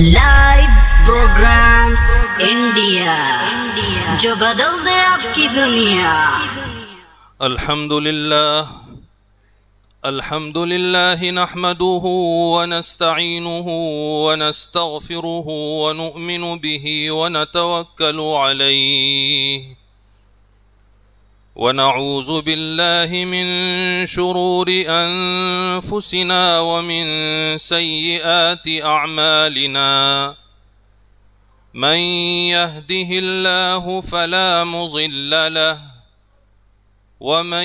live programmes India जो बदल दे आपकी दुनिया अल्हम्दुलिल्लाह الحمد لله نحمده ونستعينه ونستغفره ونؤمن به ونتوكل عليه ونعوذ بالله من شرور أنفسنا ومن سيئات أعمالنا من يهده الله فلا مضل له ومن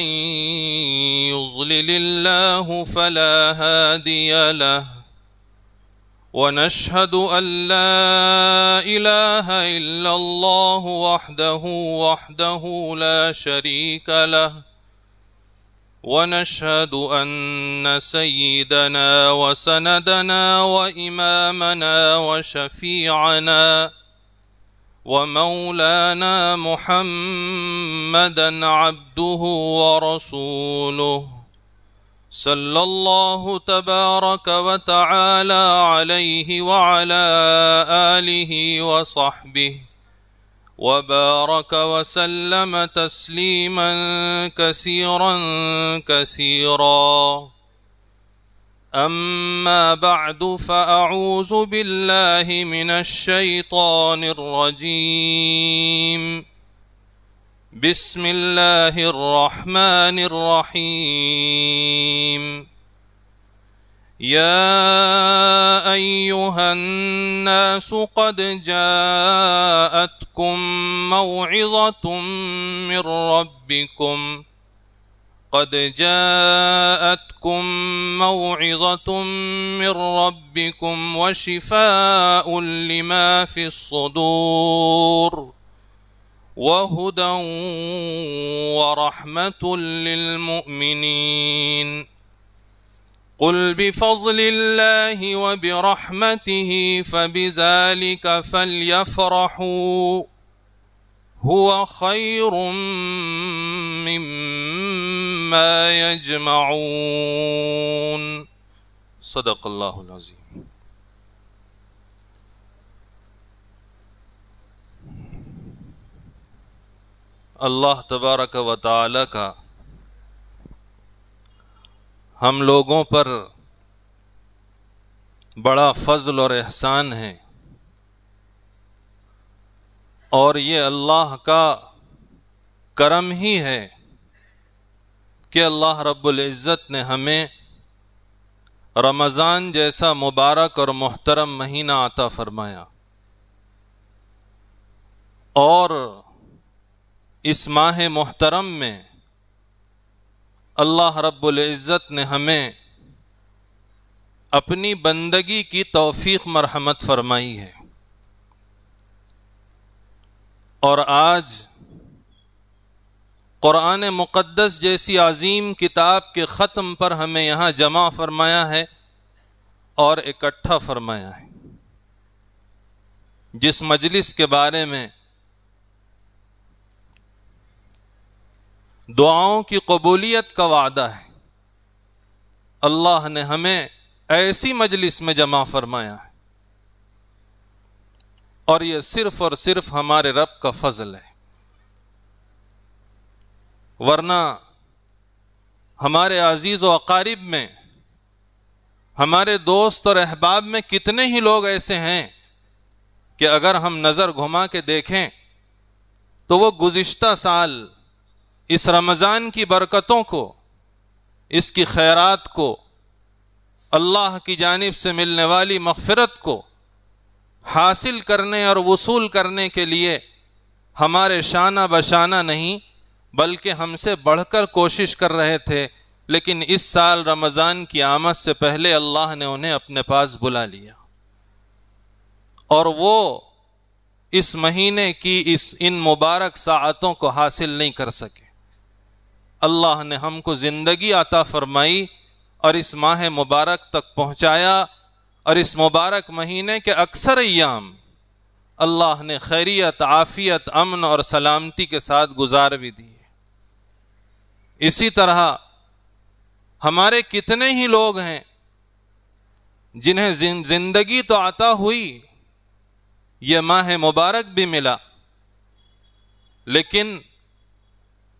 يضلل الله فلا هادي له ونشهد أن لا إله إلا الله وحده وحده لا شريك له ونشهد أن سيدنا وسندنا وإمامنا وشفيعنا ومولانا محمدا عبده ورسوله صلى الله تبارك وتعالى عليه وعلى آله وصحبه وبارك وسلم تسليما كثيرا كثيرا أما بعد فأعوذ بالله من الشيطان الرجيم بسم الله الرحمن الرحيم يا ايها الناس قد جاءتكم موعظه من ربكم قد جاءتكم موعظه من ربكم وشفاء لما في الصدور وهدى ورحمة للمؤمنين قل بفضل الله وبرحمته فبذلك فليفرحوا هو خير مما يجمعون صدق الله العظيم اللہ تبارک و تعالی کا ہم لوگوں پر بڑا فضل اور احسان ہے اور یہ اللہ کا کرم ہی ہے کہ اللہ رب العزت نے ہمیں رمضان جیسا مبارک اور محترم مہینہ عطا فرمایا اور اس ماہ محترم میں اللہ رب العزت نے ہمیں اپنی بندگی کی توفیق مرحمت فرمائی ہے اور آج قرآن مقدس جیسی عظیم کتاب کے ختم پر ہمیں یہاں جمع فرمایا ہے اور اکٹھا فرمایا ہے جس مجلس کے بارے میں دعاؤں کی قبولیت کا وعدہ ہے اللہ نے ہمیں ایسی مجلس میں جمع فرمایا ہے اور یہ صرف اور صرف ہمارے رب کا فضل ہے ورنہ ہمارے عزیز و اقارب میں ہمارے دوست اور احباب میں کتنے ہی لوگ ایسے ہیں کہ اگر ہم نظر گھما کے دیکھیں تو وہ گزشتہ سال اس رمضان کی برکتوں کو اس کی خیرات کو اللہ کی جانب سے ملنے والی مغفرت کو حاصل کرنے اور وصول کرنے کے لیے ہمارے شانہ بشانہ نہیں بلکہ ہم سے بڑھ کر کوشش کر رہے تھے لیکن اس سال رمضان کی آمد سے پہلے اللہ نے انہیں اپنے پاس بلا لیا اور وہ اس مہینے کی اس ان مبارک ساعتوں کو حاصل نہیں کر سکے اللہ نے ہم کو زندگی عطا فرمائی اور اس ماہ مبارک تک پہنچایا اور اس مبارک مہینے کے اکثر ایام اللہ نے خیریت عافیت امن اور سلامتی کے ساتھ گزار بھی دیے اسی طرح ہمارے کتنے ہی لوگ ہیں جنہیں زندگی تو عطا ہوئی یہ ماہ مبارک بھی ملا لیکن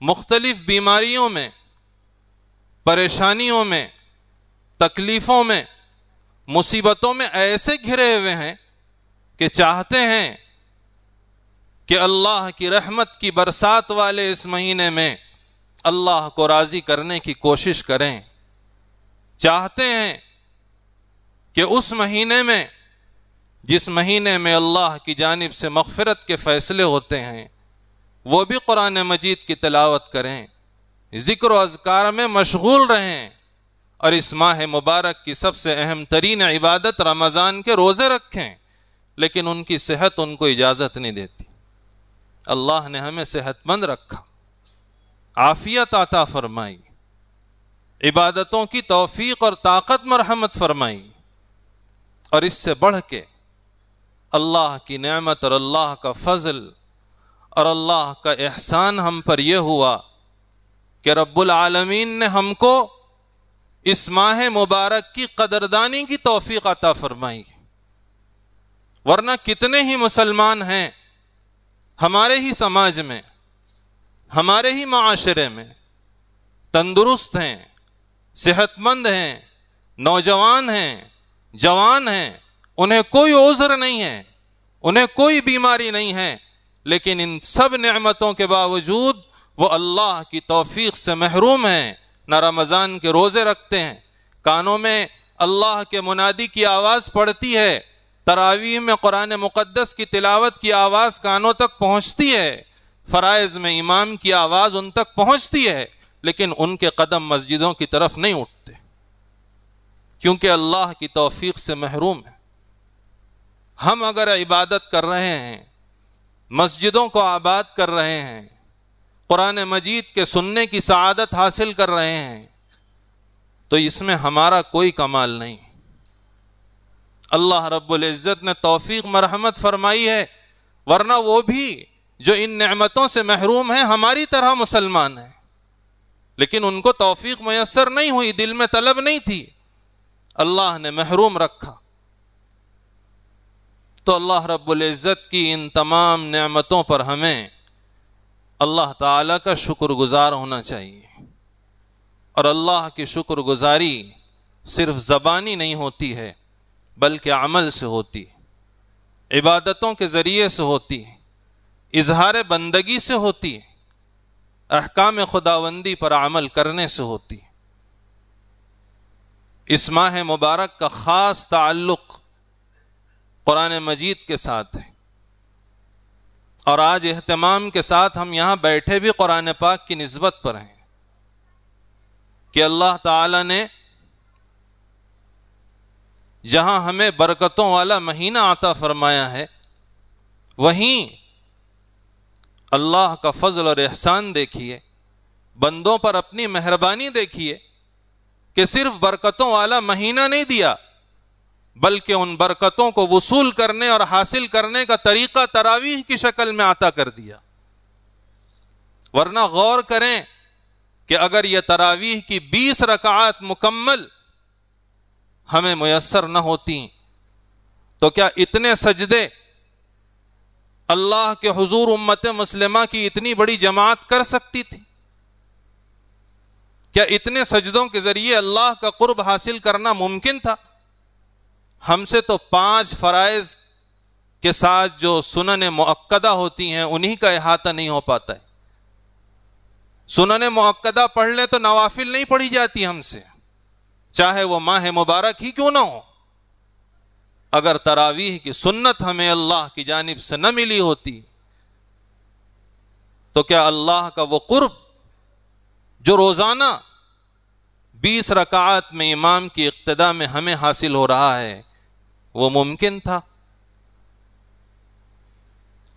مختلف بیماریوں میں پریشانیوں میں تکلیفوں میں مصیبتوں میں ایسے گھرے ہوئے ہیں کہ چاہتے ہیں کہ اللہ کی رحمت کی برسات والے اس مہینے میں اللہ کو راضی کرنے کی کوشش کریں چاہتے ہیں کہ اس مہینے میں جس مہینے میں اللہ کی جانب سے مغفرت کے فیصلے ہوتے ہیں وہ بھی قرآن مجید کی تلاوت کریں ذکر و اذکار میں مشغول رہیں اور اس ماہ مبارک کی سب سے اہم ترین عبادت رمضان کے روزے رکھیں لیکن ان کی صحت ان کو اجازت نہیں دیتی اللہ نے ہمیں صحت مند رکھا عافیت عطا فرمائی عبادتوں کی توفیق اور طاقت مرحمت فرمائی اور اس سے بڑھ کے اللہ کی نعمت اور اللہ کا فضل اور اللہ کا احسان ہم پر یہ ہوا کہ رب العالمین نے ہم کو اس ماہ مبارک کی قدردانی کی توفیق عطا فرمائی ورنہ کتنے ہی مسلمان ہیں ہمارے ہی سماج میں ہمارے ہی معاشرے میں تندرست ہیں صحت مند ہیں نوجوان ہیں جوان ہیں انہیں کوئی عذر نہیں ہے انہیں کوئی بیماری نہیں ہے لیکن ان سب نعمتوں کے باوجود وہ اللہ کی توفیق سے محروم ہیں نہ رمضان کے روزے رکھتے ہیں کانوں میں اللہ کے منادی کی آواز پڑتی ہے تراویح میں قرآن مقدس کی تلاوت کی آواز کانوں تک پہنچتی ہے فرائض میں امام کی آواز ان تک پہنچتی ہے لیکن ان کے قدم مسجدوں کی طرف نہیں اٹھتے کیونکہ اللہ کی توفیق سے محروم ہے ہم اگر عبادت کر رہے ہیں مسجدوں کو آباد کر رہے ہیں قرآن مجید کے سننے کی سعادت حاصل کر رہے ہیں تو اس میں ہمارا کوئی کمال نہیں اللہ رب العزت نے توفیق مرحمت فرمائی ہے ورنہ وہ بھی جو ان نعمتوں سے محروم ہیں ہماری طرح مسلمان ہیں لیکن ان کو توفیق میسر نہیں ہوئی دل میں طلب نہیں تھی اللہ نے محروم رکھا تو اللہ رب العزت کی ان تمام نعمتوں پر ہمیں اللہ تعالیٰ کا شکر گزار ہونا چاہیے اور اللہ کی شکر گزاری صرف زبانی نہیں ہوتی ہے بلکہ عمل سے ہوتی ہے عبادتوں کے ذریعے سے ہوتی ہے اظہار بندگی سے ہوتی ہے احکام خداوندی پر عمل کرنے سے ہوتی ہے اس ماہ مبارک کا خاص تعلق قرآن مجید کے ساتھ ہے اور آج اہتمام کے ساتھ ہم یہاں بیٹھے بھی قرآن پاک کی نسبت پر ہیں کہ اللہ تعالی نے جہاں ہمیں برکتوں والا مہینہ عطا فرمایا ہے وہیں اللہ کا فضل اور احسان دیکھیے بندوں پر اپنی مہربانی دیکھیے کہ صرف برکتوں والا مہینہ نہیں دیا بلکہ ان برکتوں کو وصول کرنے اور حاصل کرنے کا طریقہ تراویح کی شکل میں عطا کر دیا ورنہ غور کریں کہ اگر یہ تراویح کی بیس رکعات مکمل ہمیں میسر نہ ہوتی تو کیا اتنے سجدے اللہ کے حضور امت مسلمہ کی اتنی بڑی جماعت کر سکتی تھی کیا اتنے سجدوں کے ذریعے اللہ کا قرب حاصل کرنا ممکن تھا ہم سے تو پانچ فرائض کے ساتھ جو سنن معقدہ ہوتی ہیں انہی کا احاطہ نہیں ہو پاتا ہے سنن معقدہ پڑھ لیں تو نوافل نہیں پڑھی جاتی ہم سے چاہے وہ ماہ مبارک ہی کیوں نہ ہو اگر تراویح کی سنت ہمیں اللہ کی جانب سے نہ ملی ہوتی تو کیا اللہ کا وہ قرب جو روزانہ بیس رکعات میں امام کی اقتدا میں ہمیں حاصل ہو رہا ہے وہ ممکن تھا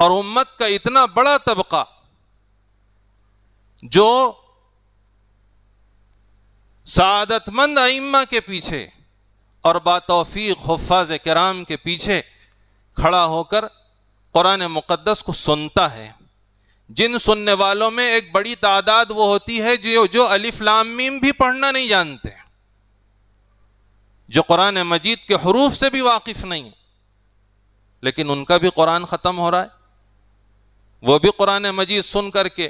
اور امت کا اتنا بڑا طبقہ جو سعادت مند ائمہ کے پیچھے اور باتوفیق حفاظ کرام کے پیچھے کھڑا ہو کر قرآن مقدس کو سنتا ہے جن سننے والوں میں ایک بڑی تعداد وہ ہوتی ہے جو جو الف لام میم بھی پڑھنا نہیں جانتے جو قرآن مجید کے حروف سے بھی واقف نہیں لیکن ان کا بھی قرآن ختم ہو رہا ہے وہ بھی قرآن مجید سن کر کے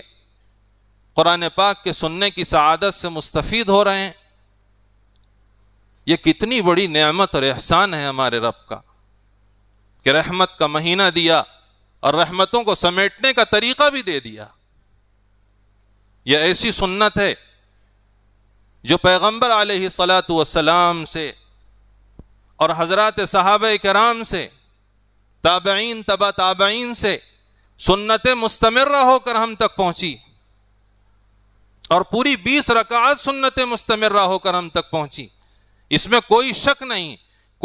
قرآن پاک کے سننے کی سعادت سے مستفید ہو رہے ہیں یہ کتنی بڑی نعمت اور احسان ہے ہمارے رب کا کہ رحمت کا مہینہ دیا اور رحمتوں کو سمیٹنے کا طریقہ بھی دے دیا یہ ایسی سنت ہے جو پیغمبر علیہ صلاۃ وسلام سے اور حضرات صحابہ کرام سے تابعین تبا تابعین سے سنت مستمر رہو کر ہم تک پہنچی اور پوری بیس رکعات سنت مستمر رہو کر ہم تک پہنچی اس میں کوئی شک نہیں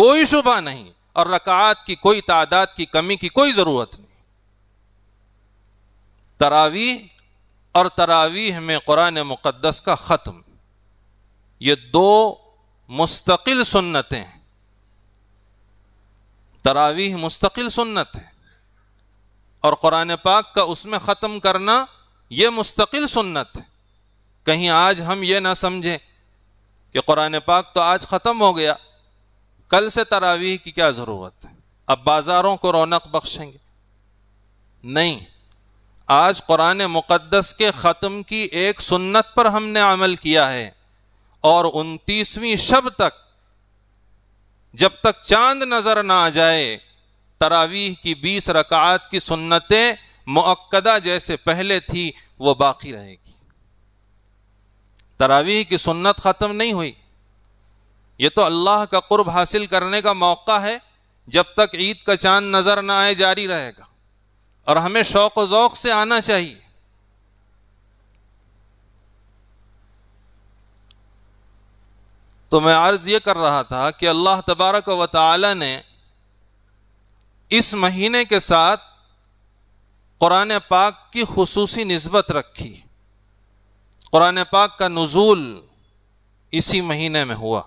کوئی شبہ نہیں اور رکعات کی کوئی تعداد کی کمی کی کوئی ضرورت نہیں تراویح اور تراویح میں قرآن مقدس کا ختم یہ دو مستقل سنتیں ہیں تراویح مستقل سنت ہے اور قرآن پاک کا اس میں ختم کرنا یہ مستقل سنت ہے کہیں آج ہم یہ نہ سمجھیں کہ قرآن پاک تو آج ختم ہو گیا کل سے تراویح کی کیا ضرورت ہے اب بازاروں کو رونق بخشیں گے نہیں آج قرآن مقدس کے ختم کی ایک سنت پر ہم نے عمل کیا ہے اور انتیسویں شب تک جب تک چاند نظر نہ آ جائے تراویح کی بیس رکعات کی سنتیں معقدہ جیسے پہلے تھی وہ باقی رہے گی تراویح کی سنت ختم نہیں ہوئی یہ تو اللہ کا قرب حاصل کرنے کا موقع ہے جب تک عید کا چاند نظر نہ آئے جاری رہے گا اور ہمیں شوق و ذوق سے آنا چاہیے تو میں عرض یہ کر رہا تھا کہ اللہ تبارک و تعالی نے اس مہینے کے ساتھ قرآن پاک کی خصوصی نسبت رکھی قرآن پاک کا نزول اسی مہینے میں ہوا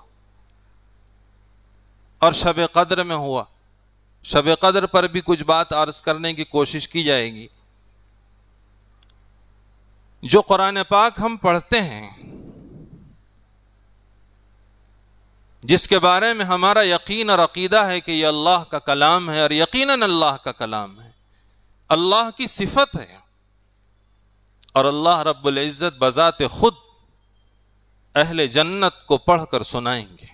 اور شب قدر میں ہوا شب قدر پر بھی کچھ بات عرض کرنے کی کوشش کی جائے گی جو قرآن پاک ہم پڑھتے ہیں جس کے بارے میں ہمارا یقین اور عقیدہ ہے کہ یہ اللہ کا کلام ہے اور یقیناً اللہ کا کلام ہے اللہ کی صفت ہے اور اللہ رب العزت بذات خود اہل جنت کو پڑھ کر سنائیں گے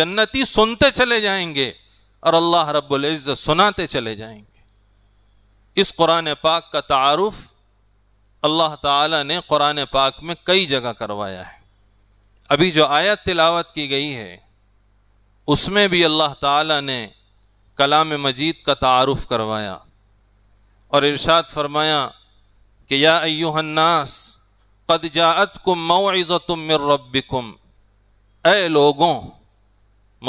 جنتی سنتے چلے جائیں گے اور اللہ رب العزت سناتے چلے جائیں گے اس قرآن پاک کا تعارف اللہ تعالیٰ نے قرآن پاک میں کئی جگہ کروایا ہے ابھی جو آیت تلاوت کی گئی ہے اس میں بھی اللہ تعالیٰ نے کلام مجید کا تعارف کروایا اور ارشاد فرمایا کہ یا ایوہ الناس قد جاعتکم موعظتم من ربکم اے لوگوں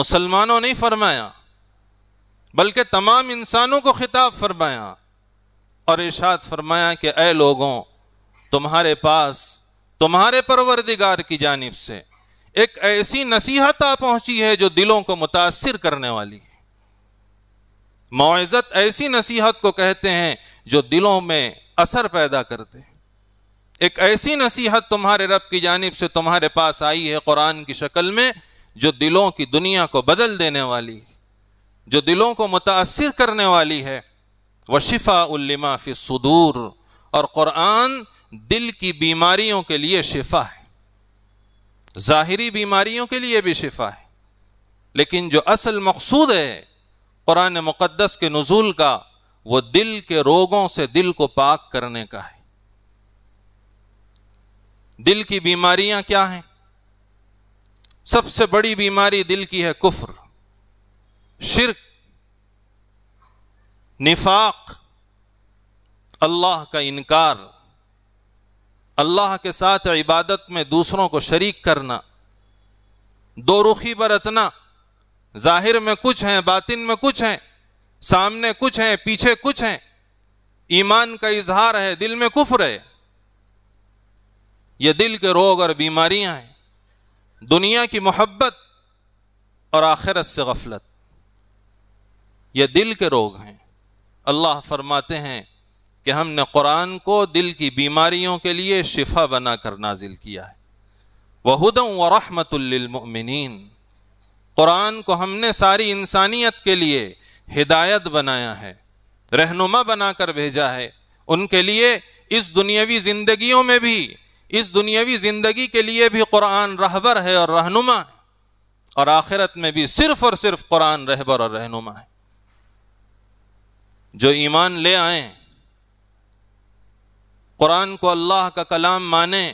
مسلمانوں نہیں فرمایا بلکہ تمام انسانوں کو خطاب فرمایا اور ارشاد فرمایا کہ اے لوگوں تمہارے پاس تمہارے پروردگار کی جانب سے ایک ایسی نصیحت آ پہنچی ہے جو دلوں کو متاثر کرنے والی ہے معزت ایسی نصیحت کو کہتے ہیں جو دلوں میں اثر پیدا کرتے ہیں ایک ایسی نصیحت تمہارے رب کی جانب سے تمہارے پاس آئی ہے قرآن کی شکل میں جو دلوں کی دنیا کو بدل دینے والی جو دلوں کو متاثر کرنے والی ہے وہ شفا الما فی صدور اور قرآن دل کی بیماریوں کے لیے شفا ہے ظاہری بیماریوں کے لیے بھی شفا ہے لیکن جو اصل مقصود ہے قرآن مقدس کے نزول کا وہ دل کے روگوں سے دل کو پاک کرنے کا ہے دل کی بیماریاں کیا ہیں سب سے بڑی بیماری دل کی ہے کفر شرک نفاق اللہ کا انکار اللہ کے ساتھ عبادت میں دوسروں کو شریک کرنا دو رخی برتنا ظاہر میں کچھ ہیں باطن میں کچھ ہیں سامنے کچھ ہیں پیچھے کچھ ہیں ایمان کا اظہار ہے دل میں کفر ہے یہ دل کے روگ اور بیماریاں ہیں دنیا کی محبت اور آخرت سے غفلت یہ دل کے روگ ہیں اللہ فرماتے ہیں کہ ہم نے قرآن کو دل کی بیماریوں کے لیے شفا بنا کر نازل کیا ہے و رحمت المن قرآن کو ہم نے ساری انسانیت کے لیے ہدایت بنایا ہے رہنما بنا کر بھیجا ہے ان کے لیے اس دنیاوی زندگیوں میں بھی اس دنیاوی زندگی کے لیے بھی قرآن رہبر ہے اور رہنما ہے اور آخرت میں بھی صرف اور صرف قرآن رہبر اور رہنما ہے جو ایمان لے آئیں قرآن کو اللہ کا کلام مانیں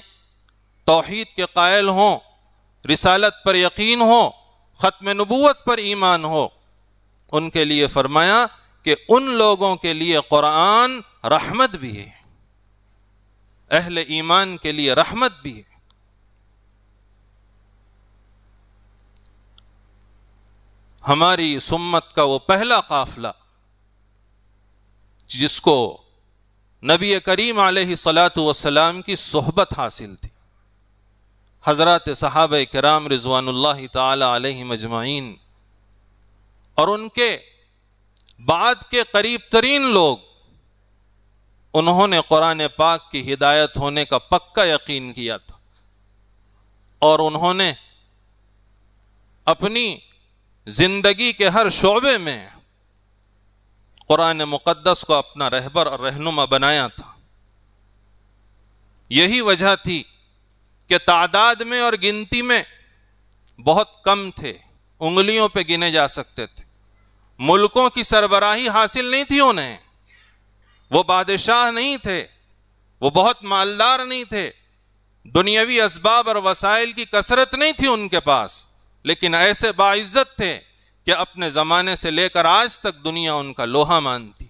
توحید کے قائل ہوں رسالت پر یقین ہو ختم نبوت پر ایمان ہو ان کے لیے فرمایا کہ ان لوگوں کے لیے قرآن رحمت بھی ہے اہل ایمان کے لیے رحمت بھی ہے ہماری سمت کا وہ پہلا قافلہ جس کو نبی کریم علیہ صلاۃ وسلام کی صحبت حاصل تھی حضرات صحابہ کرام رضوان اللہ تعالی علیہ مجمعین اور ان کے بعد کے قریب ترین لوگ انہوں نے قرآن پاک کی ہدایت ہونے کا پکا یقین کیا تھا اور انہوں نے اپنی زندگی کے ہر شعبے میں قرآن مقدس کو اپنا رہبر اور رہنما بنایا تھا یہی وجہ تھی کہ تعداد میں اور گنتی میں بہت کم تھے انگلیوں پہ گنے جا سکتے تھے ملکوں کی سربراہی حاصل نہیں تھی انہیں وہ بادشاہ نہیں تھے وہ بہت مالدار نہیں تھے دنیاوی اسباب اور وسائل کی کثرت نہیں تھی ان کے پاس لیکن ایسے باعزت تھے کہ اپنے زمانے سے لے کر آج تک دنیا ان کا لوہا مانتی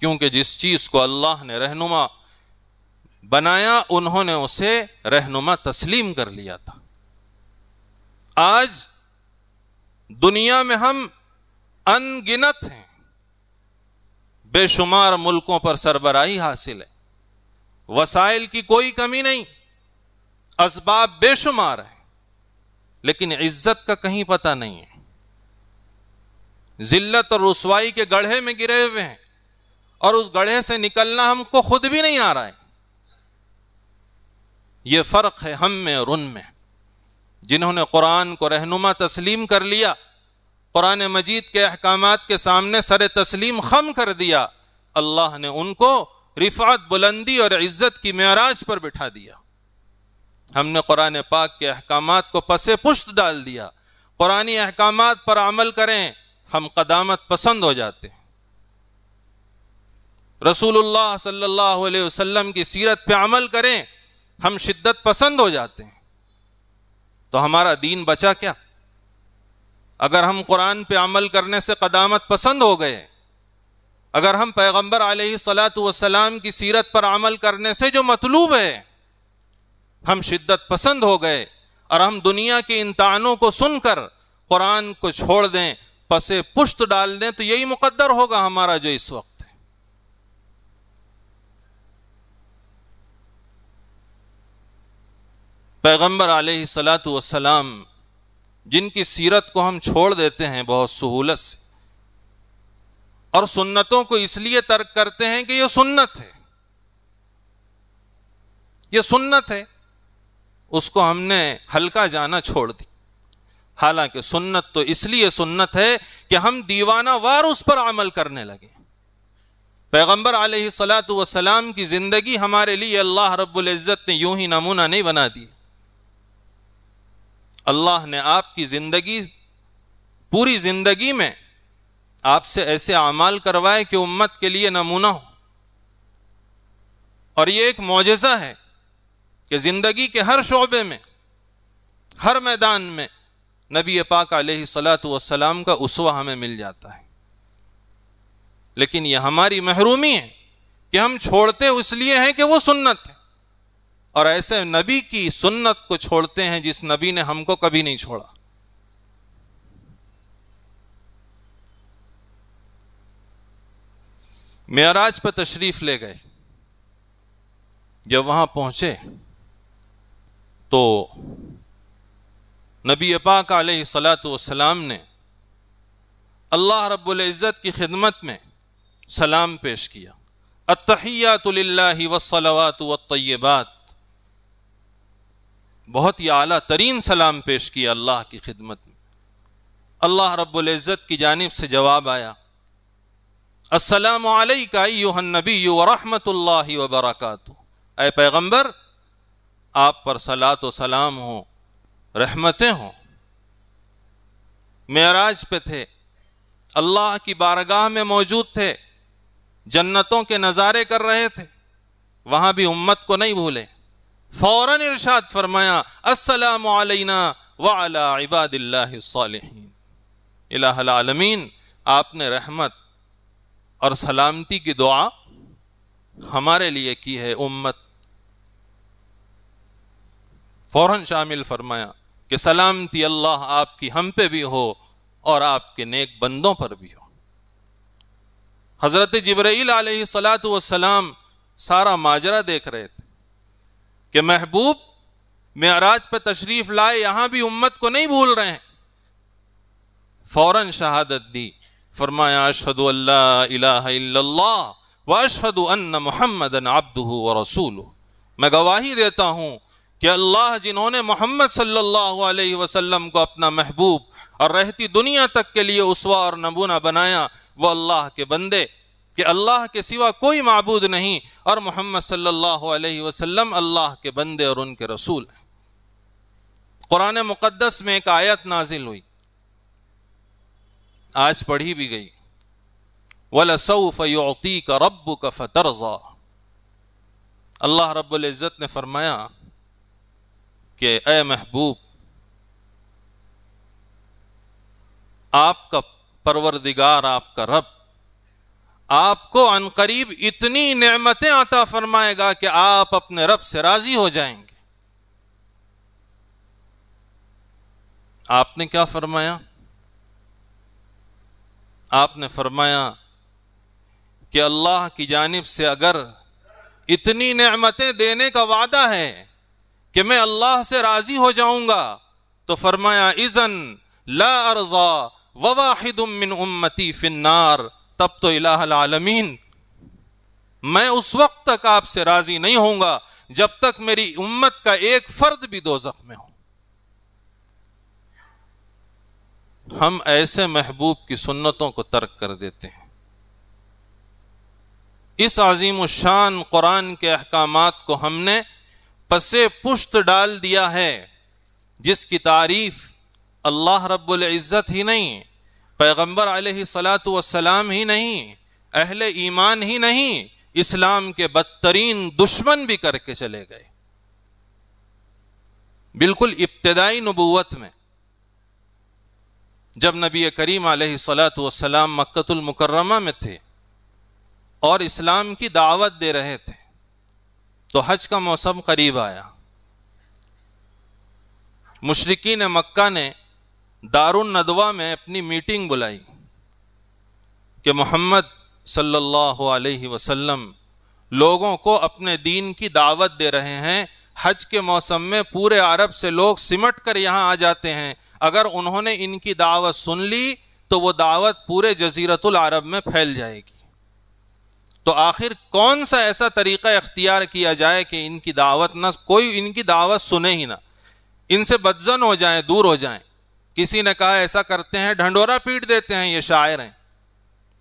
کیونکہ جس چیز کو اللہ نے رہنما بنایا انہوں نے اسے رہنما تسلیم کر لیا تھا آج دنیا میں ہم ان گنت ہیں بے شمار ملکوں پر سربراہی حاصل ہے وسائل کی کوئی کمی نہیں اسباب بے شمار ہیں لیکن عزت کا کہیں پتہ نہیں ہے ذلت اور رسوائی کے گڑھے میں گرے ہوئے ہیں اور اس گڑھے سے نکلنا ہم کو خود بھی نہیں آ رہا ہے یہ فرق ہے ہم میں اور ان میں جنہوں نے قرآن کو رہنما تسلیم کر لیا قرآن مجید کے احکامات کے سامنے سر تسلیم خم کر دیا اللہ نے ان کو رفعت بلندی اور عزت کی معراج پر بٹھا دیا ہم نے قرآن پاک کے احکامات کو پس پشت ڈال دیا قرآن احکامات پر عمل کریں ہم قدامت پسند ہو جاتے ہیں رسول اللہ صلی اللہ علیہ وسلم کی سیرت پہ عمل کریں ہم شدت پسند ہو جاتے ہیں تو ہمارا دین بچا کیا اگر ہم قرآن پہ عمل کرنے سے قدامت پسند ہو گئے اگر ہم پیغمبر علیہ صلاحت وسلام کی سیرت پر عمل کرنے سے جو مطلوب ہے ہم شدت پسند ہو گئے اور ہم دنیا کے انتعانوں کو سن کر قرآن کو چھوڑ دیں پسے پشت ڈال دیں تو یہی مقدر ہوگا ہمارا جو اس وقت پیغمبر علیہ سلاۃ وسلام جن کی سیرت کو ہم چھوڑ دیتے ہیں بہت سہولت سے اور سنتوں کو اس لیے ترک کرتے ہیں کہ یہ سنت ہے یہ سنت ہے اس کو ہم نے ہلکا جانا چھوڑ دی حالانکہ سنت تو اس لیے سنت ہے کہ ہم دیوانہ وار اس پر عمل کرنے لگے پیغمبر علیہ السلاط وسلام کی زندگی ہمارے لیے اللہ رب العزت نے یوں ہی نمونہ نہیں بنا دی اللہ نے آپ کی زندگی پوری زندگی میں آپ سے ایسے اعمال کروائے کہ امت کے لیے نمونہ ہو اور یہ ایک معجزہ ہے کہ زندگی کے ہر شعبے میں ہر میدان میں نبی پاک علیہ صلاۃ وسلام کا اسوا ہمیں مل جاتا ہے لیکن یہ ہماری محرومی ہے کہ ہم چھوڑتے اس لیے ہیں کہ وہ سنت ہے اور ایسے نبی کی سنت کو چھوڑتے ہیں جس نبی نے ہم کو کبھی نہیں چھوڑا معراج پہ تشریف لے گئے جب وہاں پہنچے تو نبی پاک علیہ صلاۃ والسلام نے اللہ رب العزت کی خدمت میں سلام پیش کیا اتحیات اللہ وسلوات و بہت ہی اعلیٰ ترین سلام پیش کیا اللہ کی خدمت میں اللہ رب العزت کی جانب سے جواب آیا السلام علیکہ کا النبی و رحمۃ اللہ وبرکاتہ اے پیغمبر آپ پر سلا و سلام ہو رحمتیں ہوں معراج پہ تھے اللہ کی بارگاہ میں موجود تھے جنتوں کے نظارے کر رہے تھے وہاں بھی امت کو نہیں بھولے فوراً ارشاد فرمایا السلام علینا عباد اللہ الصالحین الہ العالمین آپ نے رحمت اور سلامتی کی دعا ہمارے لیے کی ہے امت فوراً شامل فرمایا کہ سلامتی اللہ آپ کی ہم پہ بھی ہو اور آپ کے نیک بندوں پر بھی ہو حضرت جبرائیل علیہ السلام سارا ماجرہ دیکھ رہے تھے کہ محبوب معراج پہ تشریف لائے یہاں بھی امت کو نہیں بھول رہے ہیں فوراً شہادت دی فرمایا اشہدو اللہ الہ الا اللہ واشہدو ان محمد عبدہ ورسولہ میں گواہی دیتا ہوں کہ اللہ جنہوں نے محمد صلی اللہ علیہ وسلم کو اپنا محبوب اور رہتی دنیا تک کے لیے اسوا اور نبونہ بنایا وہ اللہ کے بندے کہ اللہ کے سوا کوئی معبود نہیں اور محمد صلی اللہ علیہ وسلم اللہ کے بندے اور ان کے رسول قرآن مقدس میں ایک آیت نازل ہوئی آج پڑھی بھی گئی وَلَسَوْفَ کا رَبُّكَ کا اللہ رب العزت نے فرمایا کہ اے محبوب آپ کا پروردگار آپ کا رب آپ کو عنقریب اتنی نعمتیں عطا فرمائے گا کہ آپ اپنے رب سے راضی ہو جائیں گے آپ نے کیا فرمایا آپ نے فرمایا کہ اللہ کی جانب سے اگر اتنی نعمتیں دینے کا وعدہ ہے کہ میں اللہ سے راضی ہو جاؤں گا تو فرمایا ازن لا ارضا وواحد من امتی فنار تب تو الہ العالمین میں اس وقت تک آپ سے راضی نہیں ہوں گا جب تک میری امت کا ایک فرد بھی دو میں ہو ہم ایسے محبوب کی سنتوں کو ترک کر دیتے ہیں اس عظیم الشان قرآن کے احکامات کو ہم نے پسے پشت ڈال دیا ہے جس کی تعریف اللہ رب العزت ہی نہیں پیغمبر علیہ صلاح و السلام ہی نہیں اہل ایمان ہی نہیں اسلام کے بدترین دشمن بھی کر کے چلے گئے بالکل ابتدائی نبوت میں جب نبی کریم علیہ صلاط وسلام مکت المکرمہ میں تھے اور اسلام کی دعوت دے رہے تھے تو حج کا موسم قریب آیا مشرقی نے مکہ نے دار ال میں اپنی میٹنگ بلائی کہ محمد صلی اللہ علیہ وسلم لوگوں کو اپنے دین کی دعوت دے رہے ہیں حج کے موسم میں پورے عرب سے لوگ سمٹ کر یہاں آ جاتے ہیں اگر انہوں نے ان کی دعوت سن لی تو وہ دعوت پورے جزیرت العرب میں پھیل جائے گی تو آخر کون سا ایسا طریقہ اختیار کیا جائے کہ ان کی دعوت نہ کوئی ان کی دعوت سنے ہی نہ ان سے بدزن ہو جائیں دور ہو جائیں کسی نے کہا ایسا کرتے ہیں ڈھنڈورا پیٹ دیتے ہیں یہ شاعر ہیں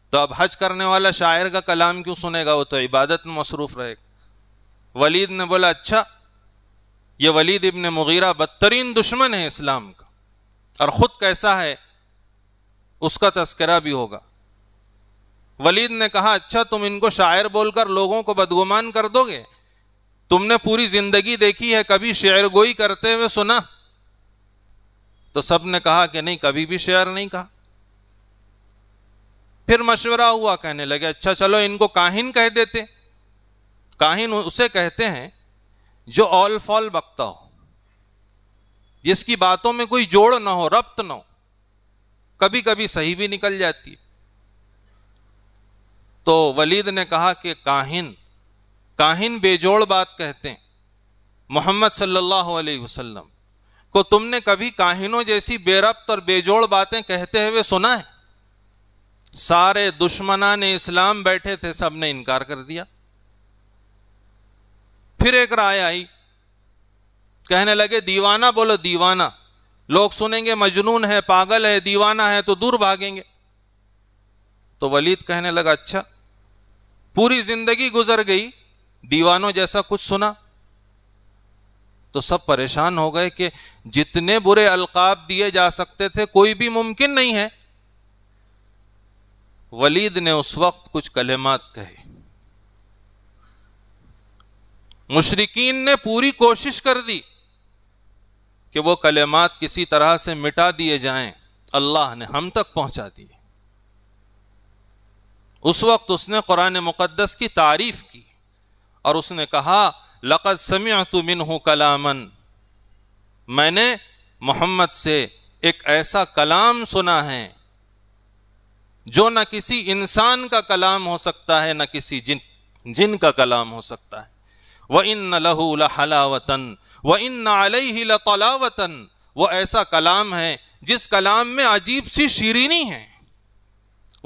تو اب حج کرنے والا شاعر کا کلام کیوں سنے گا وہ تو عبادت میں مصروف رہے گا ولید نے بولا اچھا یہ ولید ابن مغیرہ بدترین دشمن ہے اسلام کا اور خود کیسا ہے اس کا تذکرہ بھی ہوگا ولید نے کہا اچھا تم ان کو شاعر بول کر لوگوں کو بدگمان کر دو گے تم نے پوری زندگی دیکھی ہے کبھی شعر گوئی کرتے ہوئے سنا تو سب نے کہا کہ نہیں کبھی بھی شعر نہیں کہا پھر مشورہ ہوا کہنے لگے اچھا چلو ان کو کاہن کہہ دیتے کاہن اسے کہتے ہیں جو آل فال بکتا ہو جس کی باتوں میں کوئی جوڑ نہ ہو ربط نہ ہو کبھی کبھی صحیح بھی نکل جاتی ہے تو ولید نے کہا کہ کاہن کاہن بے جوڑ بات کہتے ہیں محمد صلی اللہ علیہ وسلم کو تم نے کبھی کاہنوں جیسی بے ربط اور بے جوڑ باتیں کہتے ہوئے سنا ہے سارے دشمنان نے اسلام بیٹھے تھے سب نے انکار کر دیا پھر ایک رائے آئی کہنے لگے دیوانہ بولو دیوانہ لوگ سنیں گے مجنون ہے پاگل ہے دیوانہ ہے تو دور بھاگیں گے تو ولید کہنے لگا اچھا پوری زندگی گزر گئی دیوانوں جیسا کچھ سنا تو سب پریشان ہو گئے کہ جتنے برے القاب دیے جا سکتے تھے کوئی بھی ممکن نہیں ہے ولید نے اس وقت کچھ کلمات کہے مشرقین نے پوری کوشش کر دی کہ وہ کلمات کسی طرح سے مٹا دیے جائیں اللہ نے ہم تک پہنچا دیے اس وقت اس نے قرآن مقدس کی تعریف کی اور اس نے کہا لقد سمعت منہ کلامن میں نے محمد سے ایک ایسا کلام سنا ہے جو نہ کسی انسان کا کلام ہو سکتا ہے نہ کسی جن جن کا کلام ہو سکتا ہے وہ ان ن لہ للا وطن وہ ان علیہ ہی وہ ایسا کلام ہے جس کلام میں عجیب سی شیرینی ہے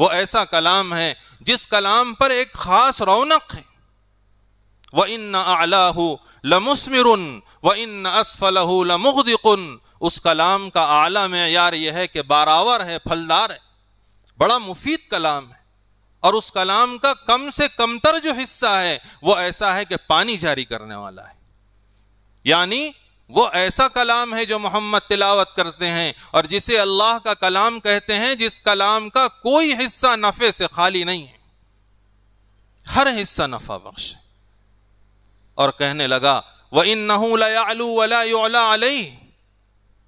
وہ ایسا کلام ہے جس کلام پر ایک خاص رونق ہے وہ ان نہ اعلی ہُ لمسمر و ان نہ اسفل ہوں اس کلام کا اعلیٰ ہے یار یہ ہے کہ باراور ہے پھلدار ہے بڑا مفید کلام ہے اور اس کلام کا کم سے کم تر جو حصہ ہے وہ ایسا ہے کہ پانی جاری کرنے والا ہے یعنی وہ ایسا کلام ہے جو محمد تلاوت کرتے ہیں اور جسے اللہ کا کلام کہتے ہیں جس کلام کا کوئی حصہ نفع سے خالی نہیں ہے ہر حصہ نفع بخش ہے اور کہنے لگا وہ ان نہ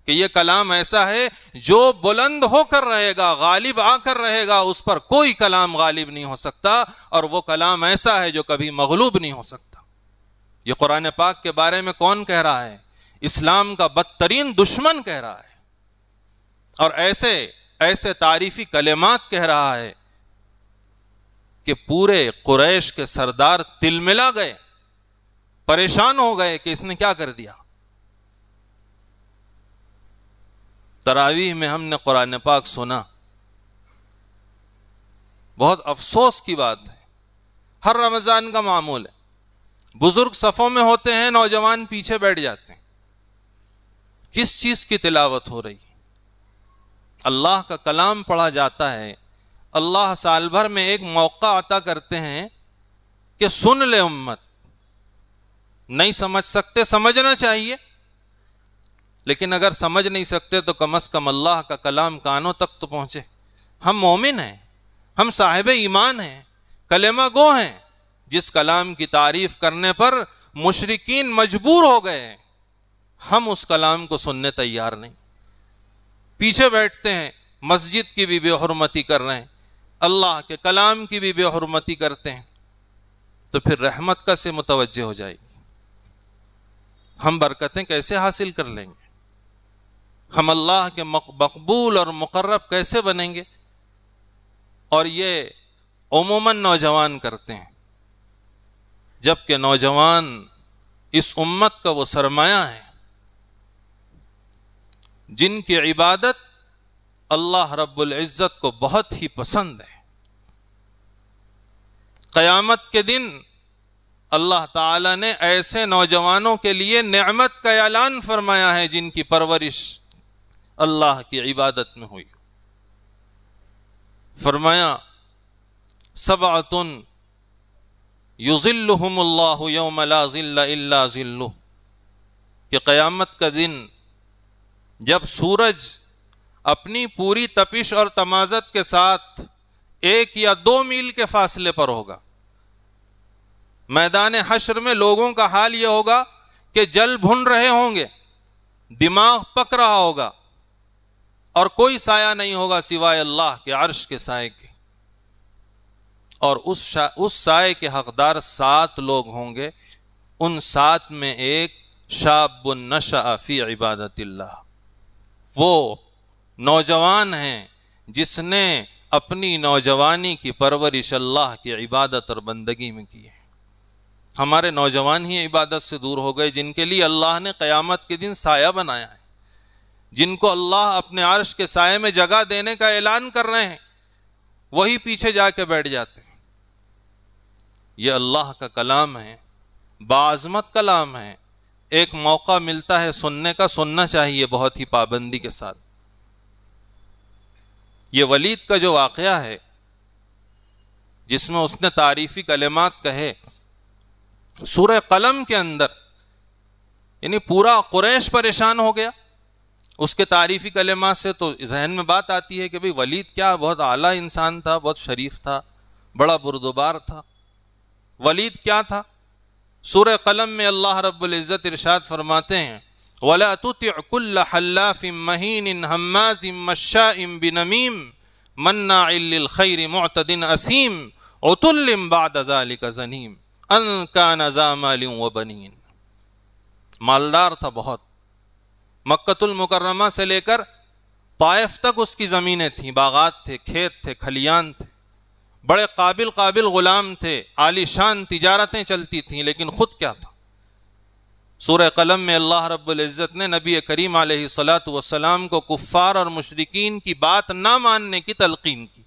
کہ یہ کلام ایسا ہے جو بلند ہو کر رہے گا غالب آ کر رہے گا اس پر کوئی کلام غالب نہیں ہو سکتا اور وہ کلام ایسا ہے جو کبھی مغلوب نہیں ہو سکتا یہ قرآن پاک کے بارے میں کون کہہ رہا ہے اسلام کا بدترین دشمن کہہ رہا ہے اور ایسے ایسے تعریفی کلمات کہہ رہا ہے کہ پورے قریش کے سردار تل ملا گئے پریشان ہو گئے کہ اس نے کیا کر دیا تراویح میں ہم نے قرآن پاک سنا بہت افسوس کی بات ہے ہر رمضان کا معمول ہے بزرگ صفوں میں ہوتے ہیں نوجوان پیچھے بیٹھ جاتے ہیں کس چیز کی تلاوت ہو رہی اللہ کا کلام پڑھا جاتا ہے اللہ سال بھر میں ایک موقع عطا کرتے ہیں کہ سن لے امت نہیں سمجھ سکتے سمجھنا چاہیے لیکن اگر سمجھ نہیں سکتے تو کم از کم اللہ کا کلام کانوں تک تو پہنچے ہم مومن ہیں ہم صاحب ایمان ہیں کلمہ گو ہیں جس کلام کی تعریف کرنے پر مشرقین مجبور ہو گئے ہیں ہم اس کلام کو سننے تیار نہیں پیچھے بیٹھتے ہیں مسجد کی بھی بے حرمتی کر رہے ہیں اللہ کے کلام کی بھی بے حرمتی کرتے ہیں تو پھر رحمت کا سے متوجہ ہو جائے گی ہم برکتیں کیسے حاصل کر لیں گے ہم اللہ کے مقبول اور مقرب کیسے بنیں گے اور یہ عموماً نوجوان کرتے ہیں جب کہ نوجوان اس امت کا وہ سرمایہ ہے جن کی عبادت اللہ رب العزت کو بہت ہی پسند ہے قیامت کے دن اللہ تعالیٰ نے ایسے نوجوانوں کے لیے نعمت کا اعلان فرمایا ہے جن کی پرورش اللہ کی عبادت میں ہوئی فرمایا سب آتن یو اللہ یوم لا ذل اللہ ذی کہ قیامت کا دن جب سورج اپنی پوری تپش اور تمازت کے ساتھ ایک یا دو میل کے فاصلے پر ہوگا میدان حشر میں لوگوں کا حال یہ ہوگا کہ جل بھن رہے ہوں گے دماغ پک رہا ہوگا اور کوئی سایہ نہیں ہوگا سوائے اللہ کے عرش کے سائے کے اور اس شا... اس سائے کے حقدار سات لوگ ہوں گے ان سات میں ایک شاب النشا فی عبادت اللہ وہ نوجوان ہیں جس نے اپنی نوجوانی کی پرورش اللہ کی عبادت اور بندگی میں کی ہے ہمارے نوجوان ہی عبادت سے دور ہو گئے جن کے لیے اللہ نے قیامت کے دن سایہ بنایا ہے جن کو اللہ اپنے عرش کے سائے میں جگہ دینے کا اعلان کر رہے ہیں وہی پیچھے جا کے بیٹھ جاتے ہیں یہ اللہ کا کلام ہے بآزمت کلام ہے ایک موقع ملتا ہے سننے کا سننا چاہیے بہت ہی پابندی کے ساتھ یہ ولید کا جو واقعہ ہے جس میں اس نے تعریفی کلمات کہے سورہ قلم کے اندر یعنی پورا قریش پریشان ہو گیا اس کے تعریفی کلمات سے تو ذہن میں بات آتی ہے کہ بھئی ولید کیا بہت اعلیٰ انسان تھا بہت شریف تھا بڑا بردبار تھا ولید کیا تھا سورہ قلم میں اللہ رب العزت ارشاد فرماتے ہیں وَلَا تُتِعْ كُلَّ حَلَّافِ مَّهِينٍ هَمَّازٍ مَشَّائٍ بِنَمِيمٍ مَنَّا عِلِّ الْخَيْرِ مُعْتَدٍ أَسِيمٍ عُتُلِّمْ بَعْدَ ذَلِكَ زَنِيمٍ أَنْ كَانَ زَا مَالٍ وَبَنِينٍ مالدار تھا بہت مکت المکرمہ سے لے کر طائف تک اس کی زمینیں تھیں باغات تھے کھیت تھے کھلیان تھے بڑے قابل قابل غلام تھے عالی شان تجارتیں چلتی تھیں لیکن خود کیا تھا سورہ قلم میں اللہ رب العزت نے نبی کریم علیہ صلاحت والسلام کو کفار اور مشرقین کی بات نہ ماننے کی تلقین کی